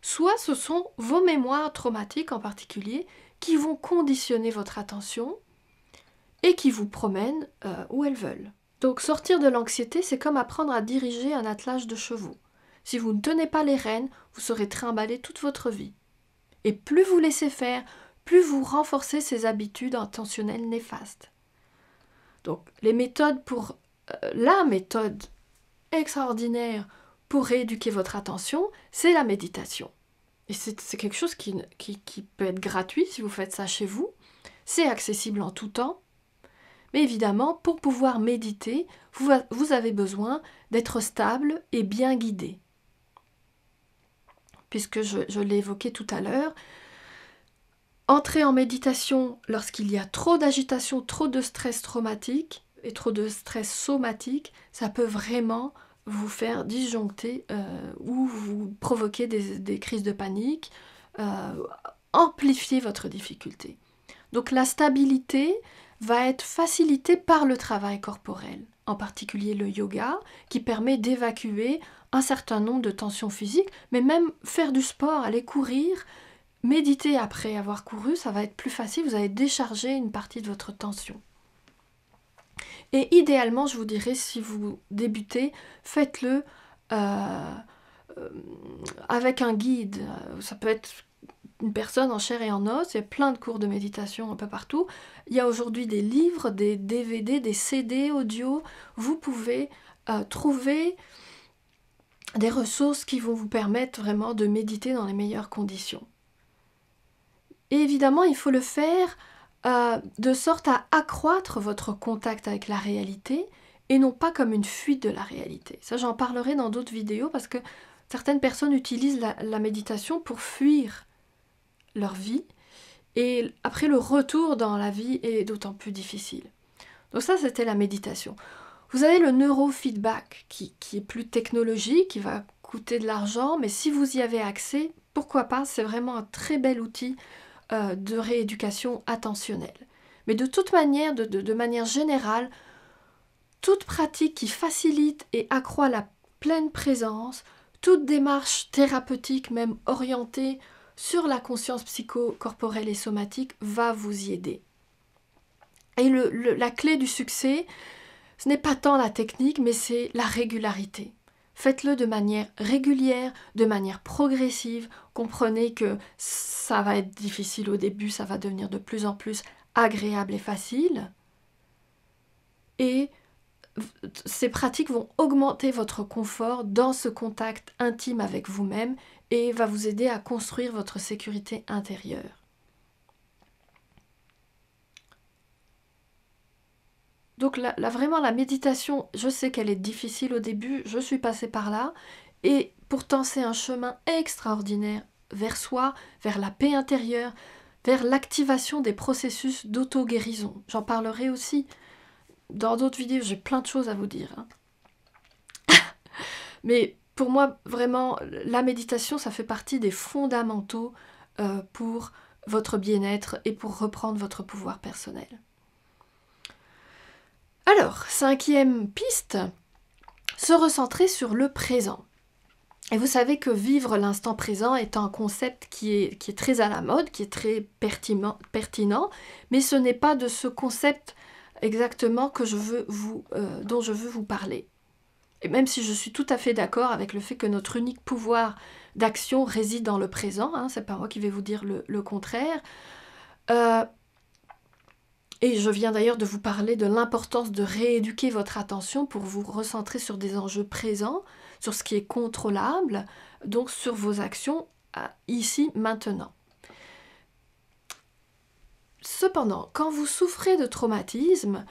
soit ce sont vos mémoires traumatiques en particulier qui vont conditionner votre attention et qui vous promènent euh, où elles veulent. Donc sortir de l'anxiété, c'est comme apprendre à diriger un attelage de chevaux. Si vous ne tenez pas les rênes, vous serez trimballé toute votre vie. Et plus vous laissez faire, plus vous renforcez ces habitudes intentionnelles néfastes. Donc les méthodes pour euh, la méthode extraordinaire pour rééduquer votre attention, c'est la méditation. Et c'est quelque chose qui, peut être gratuit si vous faites ça chez vous. C'est accessible en tout temps. Mais évidemment, pour pouvoir méditer, vous, avez besoin d'être stable et bien guidé. Puisque je, je l'ai évoqué tout à l'heure, entrer en méditation lorsqu'il y a trop d'agitation, trop de stress traumatique et trop de stress somatique, ça peut vraiment vous faire disjoncter euh, ou vous provoquer des, crises de panique, euh, amplifier votre difficulté. Donc la stabilité va être facilitée par le travail corporel, en particulier le yoga, qui permet d'évacuer un certain nombre de tensions physiques, mais même faire du sport, aller courir, méditer après avoir couru, ça va être plus facile, vous allez décharger une partie de votre tension. Et idéalement, je vous dirais, si vous débutez, faites-le euh, euh, avec un guide. Ça peut être une personne en chair et en os, il y a plein de cours de méditation un peu partout. Il y a aujourd'hui des livres, des DVD, des CD audio. Vous pouvez euh, trouver des ressources qui vont vous permettre vraiment de méditer dans les meilleures conditions. Et évidemment, il faut le faire euh, de sorte à accroître votre contact avec la réalité et non pas comme une fuite de la réalité. Ça, j'en parlerai dans d'autres vidéos parce que certaines personnes utilisent la, méditation pour fuir leur vie et après le retour dans la vie est d'autant plus difficile. Donc ça, c'était la méditation. Vous avez le neurofeedback qui, qui est plus technologique, qui va coûter de l'argent, mais si vous y avez accès, pourquoi pas, c'est vraiment un très bel outil euh, de rééducation attentionnelle. Mais de toute manière, de, manière générale, toute pratique qui facilite et accroît la pleine présence, toute démarche thérapeutique même orientée sur la conscience psychocorporelle et somatique va vous y aider. Et la clé du succès, ce n'est pas tant la technique, mais c'est la régularité. Faites-le de manière régulière, de manière progressive. Comprenez que ça va être difficile au début, ça va devenir de plus en plus agréable et facile. Et ces pratiques vont augmenter votre confort dans ce contact intime avec vous-même et va vous aider à construire votre sécurité intérieure. Donc vraiment la méditation, je sais qu'elle est difficile au début, je suis passée par là, et pourtant c'est un chemin extraordinaire vers soi, vers la paix intérieure, vers l'activation des processus d'auto-guérison. J'en parlerai aussi dans d'autres vidéos, j'ai plein de choses à vous dire. Hein. [LAUGHS] Mais pour moi, vraiment, la méditation, ça fait partie des fondamentaux euh, pour votre bien-être et pour reprendre votre pouvoir personnel. Alors, cinquième piste, se recentrer sur le présent. Et vous savez que vivre l'instant présent est un concept qui est, qui est, très à la mode, qui est très pertinent, mais ce n'est pas de ce concept exactement que je veux vous, euh, dont je veux vous parler. Et même si je suis tout à fait d'accord avec le fait que notre unique pouvoir d'action réside dans le présent, hein, c'est pas moi qui vais vous dire le, contraire, euh, et je viens d'ailleurs de vous parler de l'importance de rééduquer votre attention pour vous recentrer sur des enjeux présents, sur ce qui est contrôlable, donc sur vos actions euh, ici, maintenant. Cependant, quand vous souffrez de traumatisme,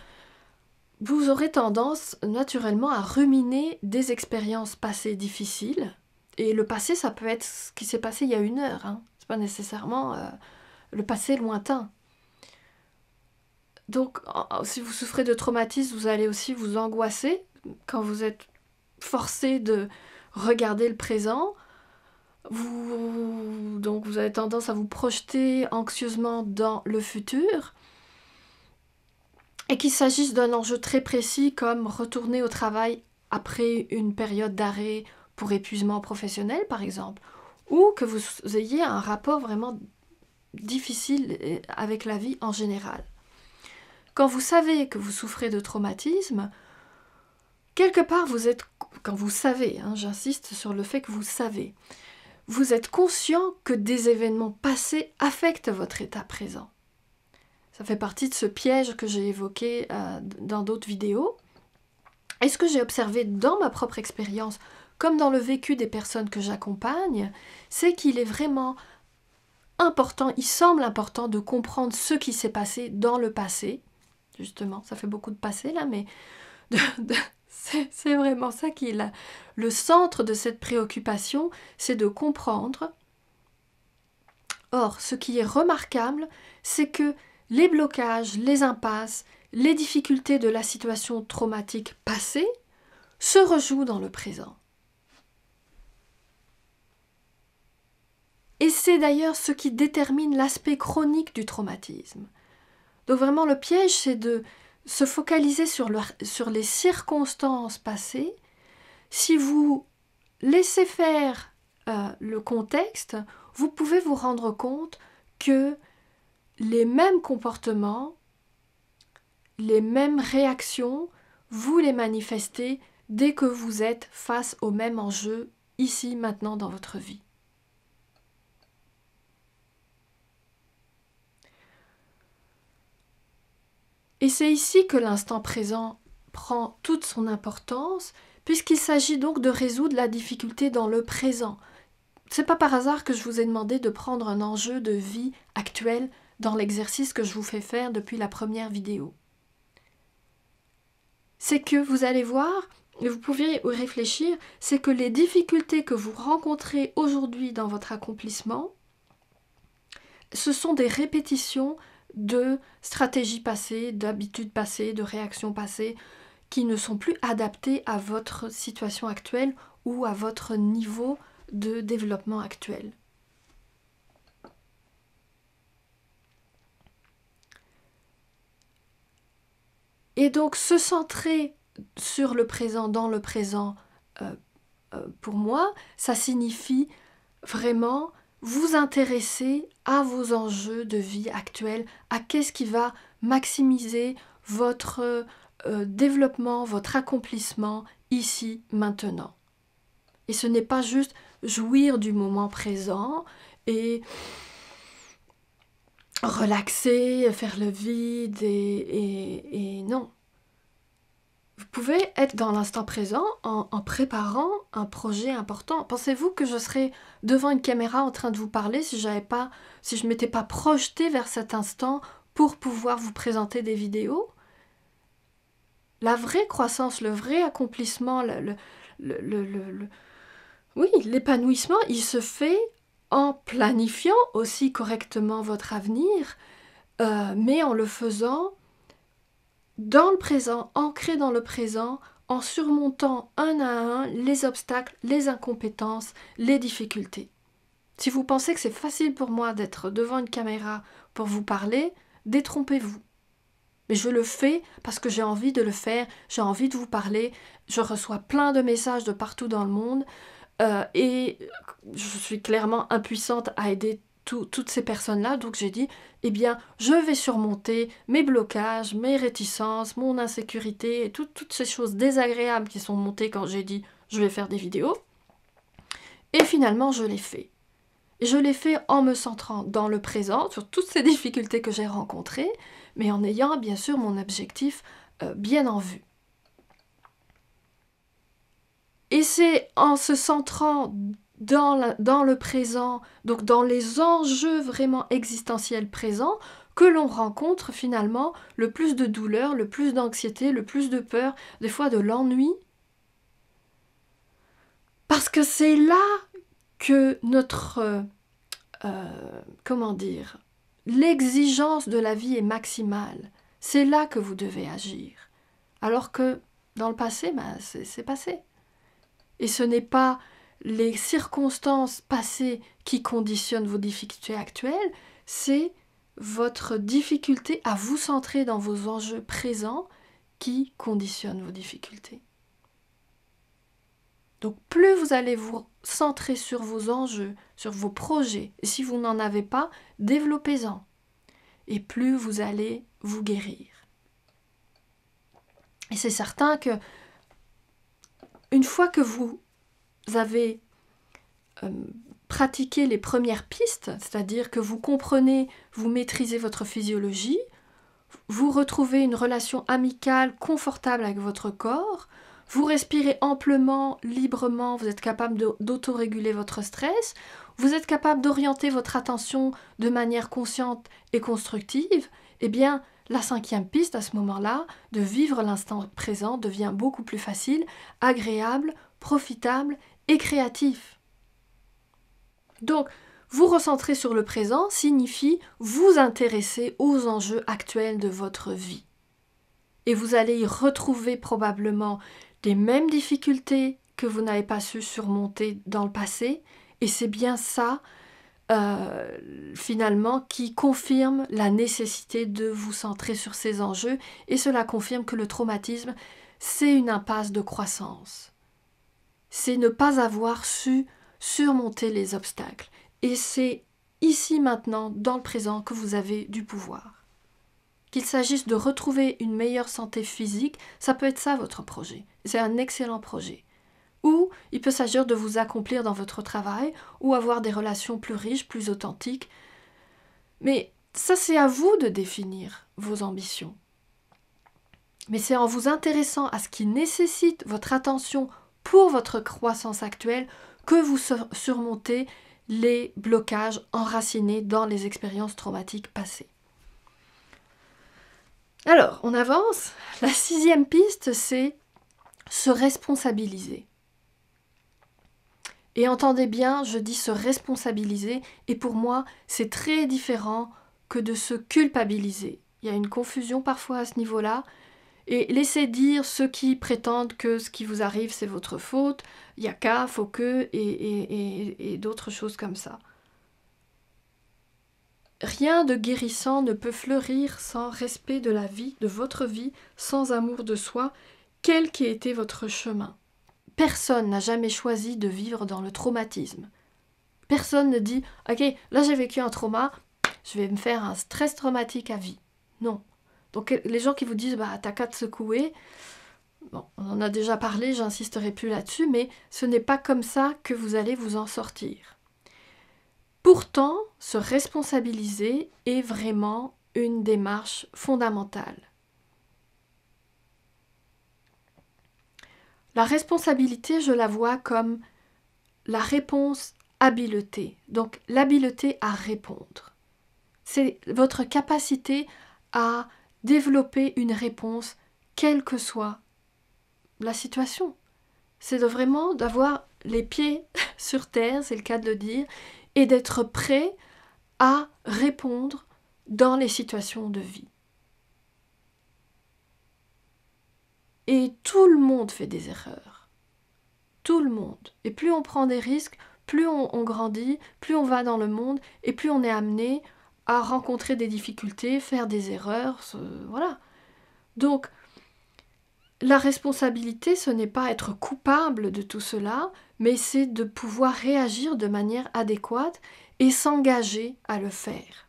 vous aurez tendance naturellement à ruminer des expériences passées difficiles. Et le passé, ça peut être ce qui s'est passé il y a une heure. Hein. ce n'est pas nécessairement euh, le passé lointain. Donc, si vous souffrez de traumatisme, vous allez aussi vous angoisser quand vous êtes forcé de regarder le présent. Vous, donc, vous avez tendance à vous projeter anxieusement dans le futur. Et qu'il s'agisse d'un enjeu très précis comme retourner au travail après une période d'arrêt pour épuisement professionnel, par exemple, ou que vous ayez un rapport vraiment difficile euh, avec la vie en général. Quand vous savez que vous souffrez de traumatisme, quelque part vous êtes, quand vous savez, hein, j'insiste sur le fait que vous savez, vous êtes conscient que des événements passés affectent votre état présent. Ça fait partie de ce piège que j'ai évoqué euh, dans d'autres vidéos. Et ce que j'ai observé dans ma propre expérience, comme dans le vécu des personnes que j'accompagne, c'est qu'il est vraiment important, il semble important de comprendre ce qui s'est passé dans le passé justement. Ça fait beaucoup de passé là, mais c'est vraiment ça qui est Le centre de cette préoccupation, c'est de comprendre. Or, ce qui est remarquable, c'est que les blocages, les impasses, les difficultés de la situation traumatique passée se rejouent dans le présent. Et c'est d'ailleurs ce qui détermine l'aspect chronique du traumatisme. Donc vraiment, le piège, c'est de se focaliser sur, les circonstances passées. Si vous laissez faire euh, le contexte, vous pouvez vous rendre compte que les mêmes comportements, les mêmes réactions, vous les manifestez dès que vous êtes face au même enjeu ici, maintenant, dans votre vie. Et c'est ici que l'instant présent prend toute son importance, puisqu'il s'agit donc de résoudre la difficulté dans le présent. C'est pas par hasard que je vous ai demandé de prendre un enjeu de vie actuel dans l'exercice que je vous fais faire depuis la première vidéo. C'est que vous allez voir, et vous pouvez réfléchir, c'est que les difficultés que vous rencontrez aujourd'hui dans votre accomplissement, ce sont des répétitions de stratégies passées, d'habitudes passées, de réactions passées qui ne sont plus adaptées à votre situation actuelle ou à votre niveau de développement actuel. Et donc se centrer sur le présent, dans le présent, euh, euh, pour moi, ça signifie vraiment vous intéresser à vos enjeux de vie actuels, à qu'est-ce qui va maximiser votre euh, développement, votre accomplissement ici, maintenant. Et ce n'est pas juste jouir du moment présent et relaxer, faire le vide et non. Vous pouvez être dans l'instant présent en, préparant un projet important. Pensez-vous que je serais devant une caméra en train de vous parler si j'avais pas, si je m'étais pas projetée vers cet instant pour pouvoir vous présenter des vidéos La vraie croissance, le vrai accomplissement, le, oui, l'épanouissement, il se fait en planifiant aussi correctement votre avenir, euh, mais en le faisant dans le présent, ancré dans le présent, en surmontant un à un les obstacles, les incompétences, les difficultés. Si vous pensez que c'est facile pour moi d'être devant une caméra pour vous parler, détrompez-vous. Mais je le fais parce que j'ai envie de le faire, j'ai envie de vous parler, je reçois plein de messages de partout dans le monde euh, et je suis clairement impuissante à aider toutes ces personnes-là. Donc j'ai dit, eh bien, je vais surmonter mes blocages, mes réticences, mon insécurité et toutes ces choses désagréables qui sont montées quand j'ai dit, je vais faire des vidéos. Et finalement, je l'ai fait. je l'ai fait en me centrant dans le présent, sur toutes ces [LAUGHS] difficultés que j'ai rencontrées, mais en ayant bien sûr mon objectif euh, bien en vue. Et c'est en se centrant dans, le présent, donc dans les enjeux vraiment existentiels présents, que l'on rencontre finalement le plus de douleur, le plus d'anxiété, le plus de peur, des fois de l'ennui. Parce que c'est là que notre... Euh, euh, comment dire L'exigence de la vie est maximale. C'est là que vous devez agir. Alors que dans le passé, ben, c'est passé. Et ce n'est pas les circonstances passées qui conditionnent vos difficultés actuelles, c'est votre difficulté à vous centrer dans vos enjeux présents qui conditionnent vos difficultés. Donc plus vous allez vous centrer sur vos enjeux, sur vos projets, et si vous n'en avez pas, développez-en. Et plus vous allez vous guérir. Et c'est certain que une fois que vous avez euh, pratiqué les premières pistes, c'est-à-dire que vous comprenez, vous maîtrisez votre physiologie, vous retrouvez une relation amicale, confortable avec votre corps, vous respirez amplement, librement, vous êtes capable d'autoréguler votre stress, vous êtes capable d'orienter votre attention de manière consciente et constructive, eh bien, la cinquième piste, à ce moment-là, de vivre l'instant présent devient beaucoup plus facile, agréable, profitable créatif. Donc, vous recentrer sur le présent signifie vous intéresser aux enjeux actuels de votre vie. Et vous allez y retrouver probablement des mêmes difficultés que vous n'avez pas su surmonter dans le passé. Et c'est bien ça, euh, finalement, qui confirme la nécessité de vous centrer sur ces enjeux. Et cela confirme que le traumatisme, c'est une impasse de croissance c'est ne pas avoir su surmonter les obstacles. Et c'est ici maintenant, dans le présent, que vous avez du pouvoir. Qu'il s'agisse de retrouver une meilleure santé physique, ça peut être ça votre projet. C'est un excellent projet. Ou il peut s'agir de vous accomplir dans votre travail, ou avoir des relations plus riches, plus authentiques. Mais ça, c'est à vous de définir vos ambitions. Mais c'est en vous intéressant à ce qui nécessite votre attention pour votre croissance actuelle que vous surmontez les blocages enracinés dans les expériences traumatiques passées. Alors, on avance. La sixième piste, c'est se responsabiliser. Et entendez bien, je dis se responsabiliser, et pour moi, c'est très différent que de se culpabiliser. Il y a une confusion parfois à ce niveau-là, et laissez dire ceux qui prétendent que ce qui vous arrive, c'est votre faute, il y a qu'à, faut que, et, et d'autres choses comme ça. Rien de guérissant ne peut fleurir sans respect de la vie, de votre vie, sans amour de soi, quel qu'ait été votre chemin. Personne n'a jamais choisi de vivre dans le traumatisme. Personne ne dit Ok, là j'ai vécu un trauma, je vais me faire un stress traumatique à vie. Non, donc les gens qui vous disent bah t'as qu'à te secouer, on en a déjà parlé, j'insisterai plus là-dessus, mais ce n'est pas comme ça que vous allez vous en sortir. Pourtant, se responsabiliser est vraiment une démarche fondamentale. La responsabilité, je la vois comme la réponse habileté, donc l'habileté à répondre. C'est votre capacité à développer une réponse, quelle que soit la situation. C'est vraiment d'avoir les pieds [LAUGHS] sur terre, c'est le cas de le dire, et d'être prêt à répondre dans les situations de vie. Et tout le monde fait des erreurs. Tout le monde. Et plus on prend des risques, plus on grandit, plus on va dans le monde, et plus on est amené à rencontrer des difficultés, faire des erreurs, voilà. Donc, la responsabilité, ce n'est pas être coupable de tout cela, mais c'est de pouvoir réagir de manière adéquate et s'engager à le faire.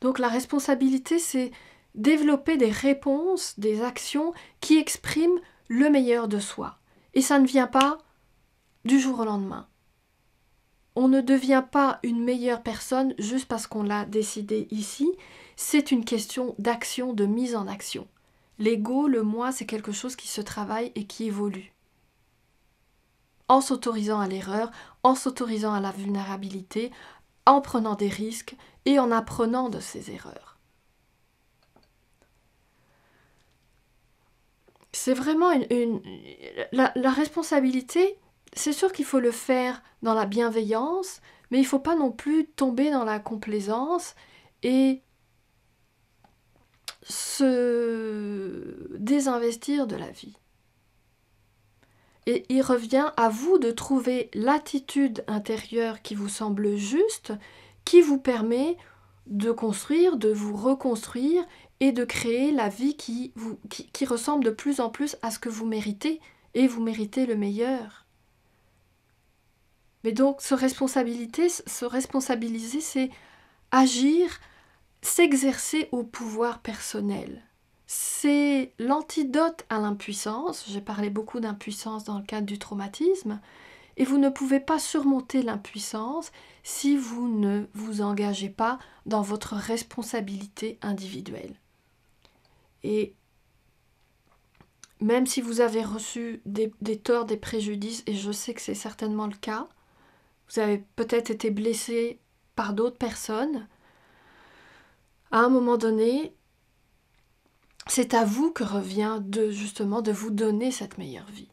Donc la responsabilité, c'est développer des réponses, des actions qui expriment le meilleur de soi. Et ça ne vient pas du jour au lendemain on ne devient pas une meilleure personne juste parce qu'on l'a décidé ici. C'est une question d'action, de mise en action. L'ego, le moi, c'est quelque chose qui se travaille et qui évolue. En s'autorisant à l'erreur, en s'autorisant à la vulnérabilité, en prenant des risques et en apprenant de ses erreurs. C'est vraiment une, la responsabilité, c'est sûr qu'il faut le faire dans la bienveillance, mais il ne faut pas non plus tomber dans la complaisance et se désinvestir de la vie. Et il revient à vous de trouver l'attitude intérieure qui vous semble juste, qui vous permet de construire, de vous reconstruire et de créer la vie qui, vous, qui ressemble de plus en plus à ce que vous méritez, et vous méritez le meilleur. Mais donc se responsabiliser, se responsabiliser, c'est agir, s'exercer au pouvoir personnel. C'est l'antidote à l'impuissance. J'ai parlé beaucoup d'impuissance dans le cadre du traumatisme. Et vous ne pouvez pas surmonter l'impuissance si vous ne vous engagez pas dans votre responsabilité individuelle. Et même si vous avez reçu des torts, des préjudices, et je sais que c'est certainement le cas, vous avez peut-être été blessé par d'autres personnes. À un moment donné, c'est à vous que revient de justement de vous donner cette meilleure vie,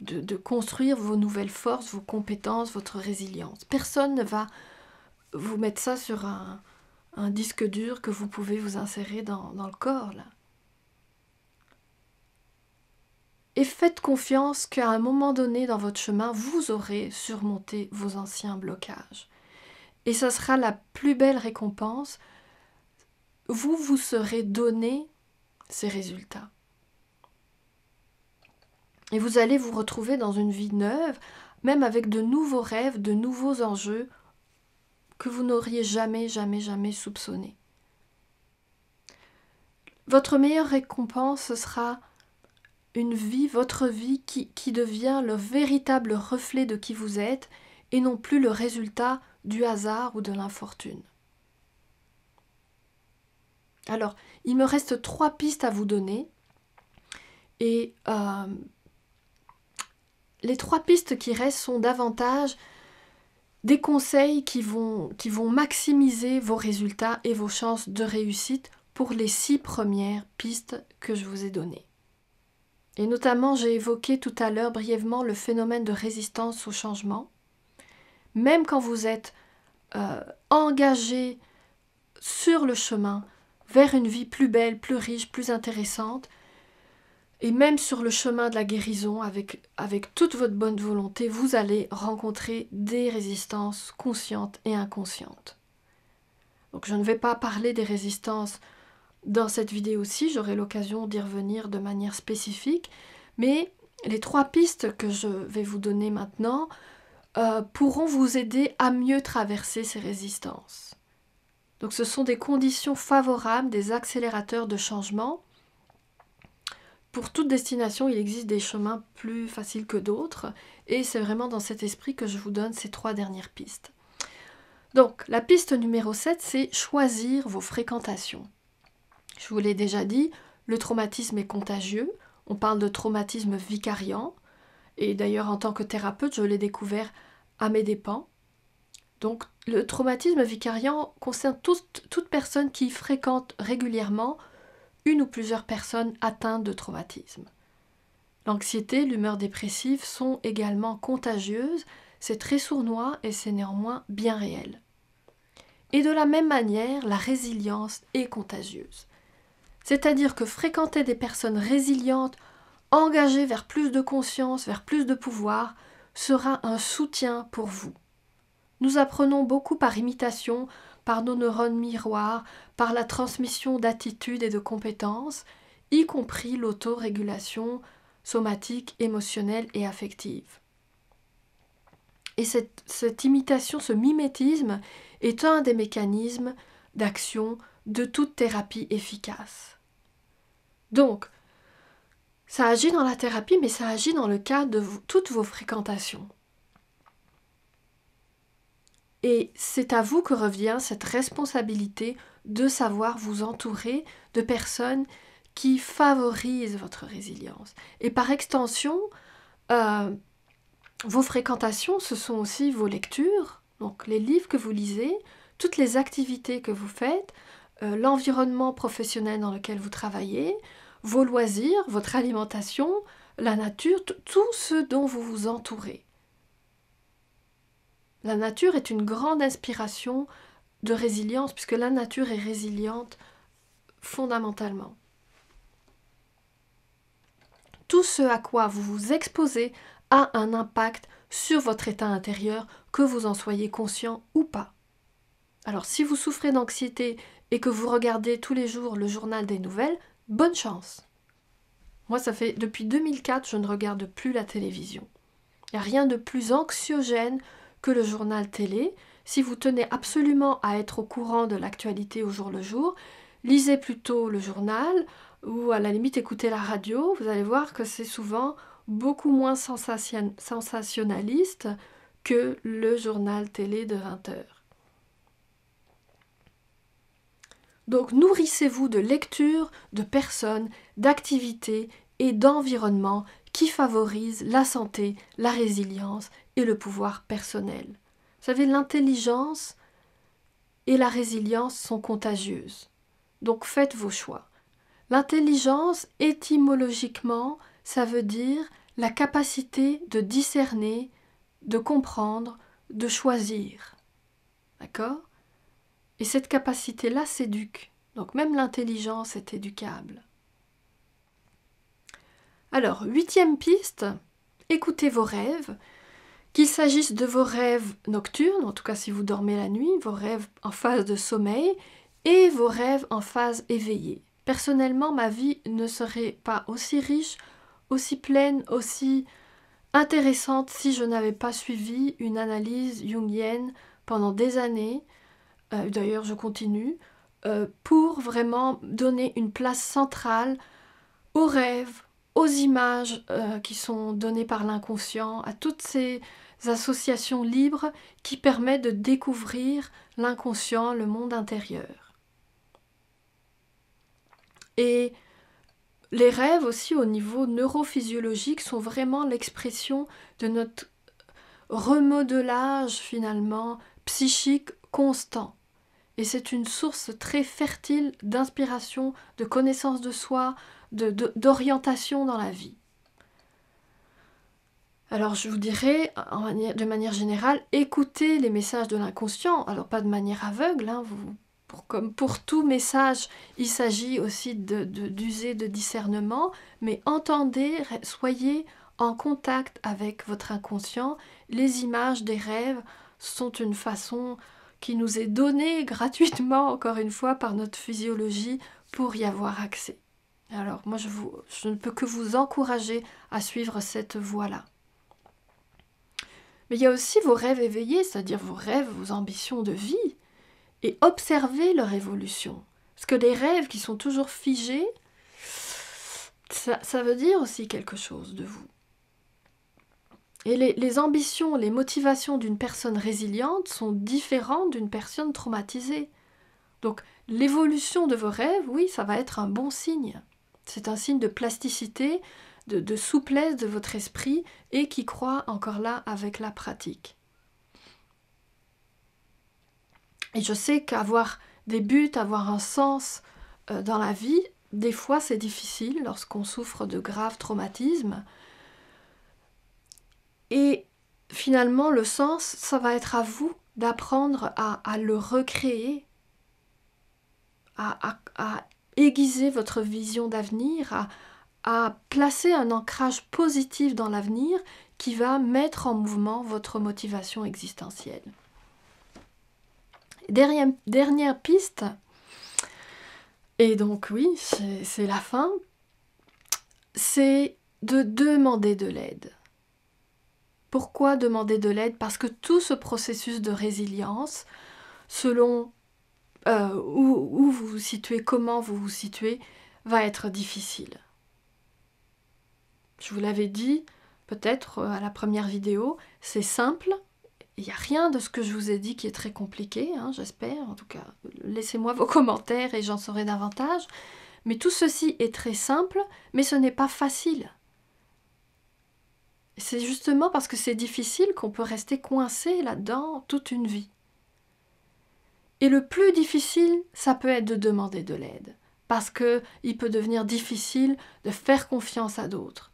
de, construire vos nouvelles forces, vos compétences, votre résilience. Personne ne va vous mettre ça sur un, disque dur que vous pouvez vous insérer dans, dans le corps là. et faites confiance qu'à un moment donné dans votre chemin, vous aurez surmonté vos anciens blocages. Et ça sera la plus belle récompense. Vous vous serez donné ces résultats. Et vous allez vous retrouver dans une vie neuve, même avec de nouveaux rêves, de nouveaux enjeux que vous n'auriez jamais, jamais, jamais soupçonné. Votre meilleure récompense sera une vie, votre vie, qui, devient le véritable reflet de qui vous êtes et non plus le résultat du hasard ou de l'infortune. Alors, il me reste trois pistes à vous donner. Et euh, les trois pistes qui restent sont davantage des conseils qui vont, qui vont maximiser vos résultats et vos chances de réussite pour les six premières pistes que je vous ai données. Et notamment, j'ai évoqué tout à l'heure brièvement le phénomène de résistance au changement. Même quand vous êtes euh, engagé sur le chemin vers une vie plus belle, plus riche, plus intéressante, et même sur le chemin de la guérison, avec, avec toute votre bonne volonté, vous allez rencontrer des résistances conscientes et inconscientes. Donc je ne vais pas parler des résistances dans cette vidéo aussi, j'aurai l'occasion d'y revenir de manière spécifique, mais les trois pistes que je vais vous donner maintenant euh, pourront vous aider à mieux traverser ces résistances. Donc ce sont des conditions favorables, des accélérateurs de changement. Pour toute destination, il existe des chemins plus faciles que d'autres, et c'est vraiment dans cet esprit que je vous donne ces trois dernières pistes. Donc la piste numéro 7, c'est choisir vos fréquentations. Je vous l'ai déjà dit, le traumatisme est contagieux. On parle de traumatisme vicariant. Et d'ailleurs, en tant que thérapeute, je l'ai découvert à mes dépens. Donc, le traumatisme vicariant concerne toute, personne qui fréquente régulièrement une ou plusieurs personnes atteintes de traumatisme. L'anxiété, l'humeur dépressive sont également contagieuses, c'est très sournois et c'est néanmoins bien réel. Et de la même manière, la résilience est contagieuse. C'est-à-dire que fréquenter des personnes résilientes, engagées vers plus de conscience, vers plus de pouvoir, sera un soutien pour vous. Nous apprenons beaucoup par imitation, par nos neurones miroirs, par la transmission d'attitudes et de compétences, y compris l'autorégulation somatique, émotionnelle et affective. Et cette, cette, imitation, ce mimétisme est un des mécanismes d'action de toute thérapie efficace. Donc, ça agit dans la thérapie, mais ça agit dans le cadre de toutes vos fréquentations. Et c'est à vous que revient cette responsabilité de savoir vous entourer de personnes qui favorisent votre résilience. Et par extension, euh, vos fréquentations, ce sont aussi vos lectures, donc les livres que vous lisez, toutes les activités que vous faites, euh, l'environnement professionnel dans lequel vous travaillez, vos loisirs, votre alimentation, la nature, tout ce dont vous vous entourez. La nature est une grande inspiration de résilience, puisque la nature est résiliente fondamentalement. Tout ce à quoi vous vous exposez a un impact sur votre état intérieur, que vous en soyez conscient ou pas. Alors si vous souffrez d'anxiété et que vous regardez tous les jours le journal des nouvelles, bonne chance. Moi, ça fait depuis 2004, je ne regarde plus la télévision. Il n'y a rien de plus anxiogène que le journal télé. Si vous tenez absolument à être au courant de l'actualité au jour le jour, lisez plutôt le journal ou à la limite écoutez la radio. Vous allez voir que c'est souvent beaucoup moins sensationnaliste que le journal télé de 20 heures. Donc nourrissez-vous de lectures, de personnes, d'activités et d'environnements qui favorisent la santé, la résilience et le pouvoir personnel. Vous savez, l'intelligence et la résilience sont contagieuses. Donc faites vos choix. L'intelligence, étymologiquement, ça veut dire la capacité de discerner, de comprendre, de choisir. D'accord et cette capacité-là s'éduque. Donc même l'intelligence est éducable. Alors, huitième piste, écoutez vos rêves, qu'il s'agisse de vos rêves nocturnes, en tout cas si vous dormez la nuit, vos rêves en phase de sommeil et vos rêves en phase éveillée. Personnellement, ma vie ne serait pas aussi riche, aussi pleine, aussi intéressante si je n'avais pas suivi une analyse jungienne pendant des années euh, d'ailleurs je continue, euh, pour vraiment donner une place centrale aux rêves, aux images euh, qui sont données par l'inconscient, à toutes ces associations libres qui permettent de découvrir l'inconscient, le monde intérieur. Et les rêves aussi au niveau neurophysiologique sont vraiment l'expression de notre remodelage finalement psychique constant. Et c'est une source très fertile d'inspiration, de connaissance de soi, d'orientation dans la vie. Alors je vous dirais, de manière générale, écoutez les messages de l'inconscient, alors pas de manière aveugle, hein, pour, comme pour tout message, il s'agit aussi d'user de, de, discernement, mais entendez, soyez en contact avec votre inconscient, les images des rêves sont une façon qui nous est donné gratuitement, encore une fois, par notre physiologie pour y avoir accès. Alors moi, je, vous, je ne peux que vous encourager à suivre cette voie-là. Mais il y a aussi vos rêves éveillés, c'est-à-dire vos rêves, vos ambitions de vie, et observez leur évolution. Parce que les rêves qui sont toujours figés, ça veut dire aussi quelque chose de vous. Et les, ambitions, les motivations d'une personne résiliente sont différentes d'une personne traumatisée. Donc l'évolution de vos rêves, oui, ça va être un bon signe. C'est un signe de plasticité, de, souplesse de votre esprit et qui croit encore là avec la pratique. Et je sais qu'avoir des buts, avoir un sens euh, dans la vie, des fois c'est difficile lorsqu'on souffre de graves traumatismes, et finalement, le sens, ça va être à vous d'apprendre à, le recréer, à, aiguiser votre vision d'avenir, à placer un ancrage positif dans l'avenir qui va mettre en mouvement votre motivation existentielle. dernière piste, et donc oui, c'est la fin, c'est de demander de l'aide. Pourquoi demander de l'aide Parce que tout ce processus de résilience, selon euh, où, vous vous situez, comment vous vous situez, va être difficile. Je vous l'avais dit, peut-être euh, à la première vidéo, c'est simple. Il n'y a rien de ce que je vous ai dit qui est très compliqué, hein, j'espère. En tout cas, laissez-moi vos [LAUGHS] commentaires et j'en saurai davantage. Mais tout ceci est très simple, mais ce n'est pas facile. C'est justement parce que c'est difficile qu'on peut rester coincé là-dedans toute une vie. Et le plus difficile, ça peut être de demander de l'aide, parce que il peut devenir difficile de faire confiance à d'autres,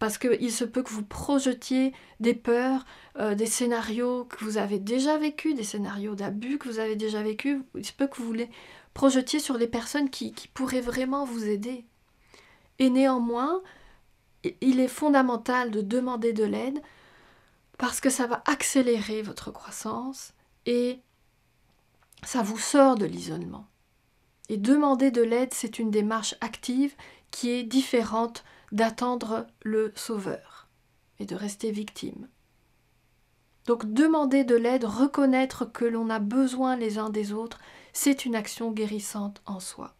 parce qu'il se peut que vous projetiez des peurs, euh, des scénarios que vous avez déjà vécus, des scénarios d'abus que vous avez déjà vécus, il se peut que vous les projetiez sur des personnes qui pourraient vraiment vous aider. Et néanmoins, il est fondamental de demander de l'aide parce que ça va accélérer votre croissance et ça vous sort de l'isolement. Et demander de l'aide, c'est une démarche active qui est différente d'attendre le sauveur et de rester victime. Donc demander de l'aide, reconnaître que l'on a besoin les uns des autres, c'est une action guérissante en soi.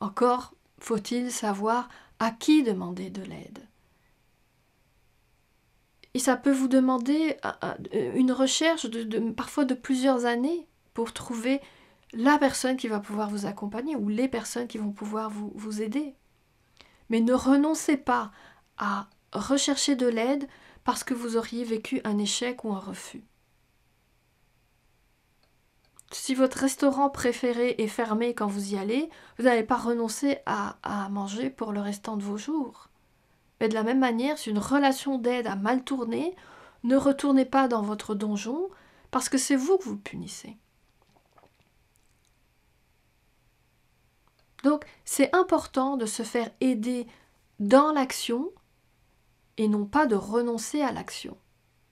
Encore faut-il savoir à qui demander de l'aide. Et ça peut vous demander euh, euh, une recherche parfois de plusieurs années pour trouver la personne qui va pouvoir vous accompagner ou les personnes qui vont pouvoir vous aider. Mais ne renoncez pas à rechercher de l'aide parce que vous auriez vécu un échec ou un refus. Si votre restaurant préféré est fermé quand vous y allez, vous n'allez pas renoncer à, à manger pour le restant de vos jours. Mais de la même manière, si une relation d'aide a mal tourné, ne retournez pas dans votre donjon parce que c'est vous que vous punissez. Donc, c'est important de se faire aider dans l'action et non pas de renoncer à l'action.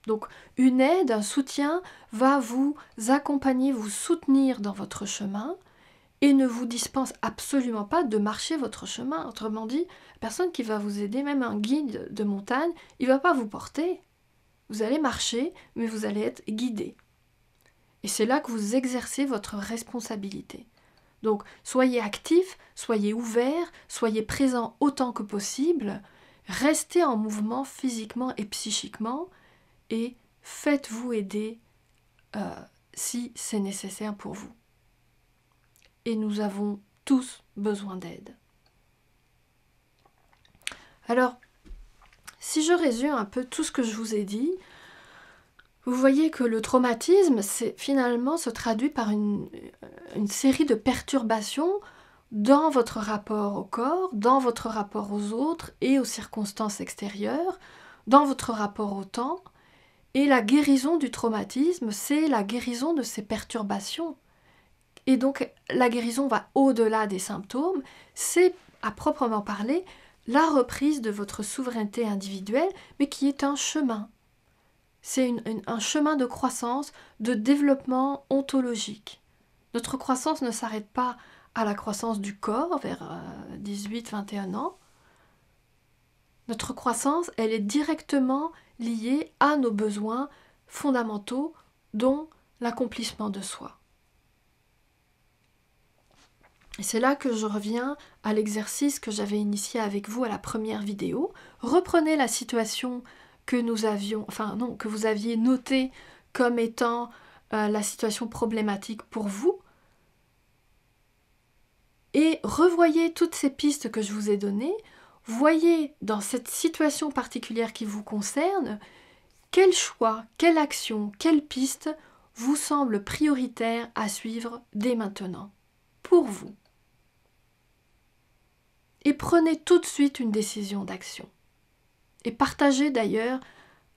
Donc une aide, un soutien va vous accompagner, vous soutenir dans votre chemin et ne vous dispense absolument pas de marcher votre chemin. Autrement dit, personne qui va vous aider, même un guide de montagne, il ne va pas vous porter. Vous allez marcher, mais vous allez être guidé. Et c'est là que vous exercez votre responsabilité. Donc soyez actif, soyez ouvert, soyez présent autant que possible, restez en mouvement physiquement et psychiquement, et faites-vous aider euh, si c'est nécessaire pour vous. Et nous avons tous besoin d'aide. Alors, si je résume un peu tout ce que je vous ai dit, vous voyez que le traumatisme, c'est finalement, se traduit par une, série de perturbations dans votre rapport au corps, dans votre rapport aux autres et aux circonstances extérieures, dans votre rapport au temps, et la guérison du traumatisme, c'est la guérison de ces perturbations. Et donc la guérison va au-delà des symptômes, c'est à proprement parler la reprise de votre souveraineté individuelle, mais qui est un chemin. C'est un chemin de croissance, de développement ontologique. Notre croissance ne s'arrête pas à la croissance du corps vers 18-21 euh, ans. Notre croissance, elle est directement liées à nos besoins fondamentaux, dont l'accomplissement de soi. Et c'est là que je reviens à l'exercice que j'avais initié avec vous à la première vidéo. Reprenez la situation que nous avions, que vous aviez notée comme étant euh, la situation problématique pour vous. Et revoyez toutes ces pistes que je vous ai données, voyez dans cette situation particulière qui vous concerne quel choix, quelle action, quelle piste vous semble prioritaire à suivre dès maintenant, pour vous. Et prenez tout de suite une décision d'action. Et partagez d'ailleurs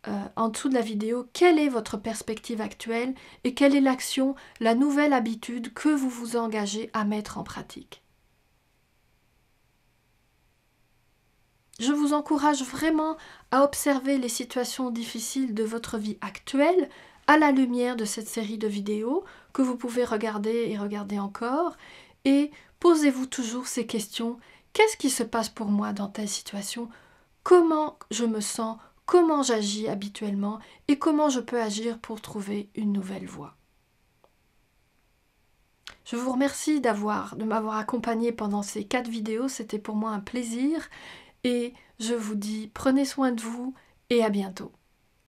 euh, en dessous de la vidéo quelle est votre perspective actuelle et quelle est l'action, la nouvelle habitude que vous vous engagez à mettre en pratique. je vous encourage vraiment à observer les situations difficiles de votre vie actuelle à la lumière de cette série de vidéos que vous pouvez regarder et regarder encore et posez-vous toujours ces questions. Qu'est-ce qui se passe pour moi dans telle situation Comment je me sens Comment j'agis habituellement Et comment je peux agir pour trouver une nouvelle voie je vous remercie d'avoir, de m'avoir accompagné pendant ces quatre vidéos, c'était pour moi un plaisir et je vous dis prenez soin de vous et à bientôt.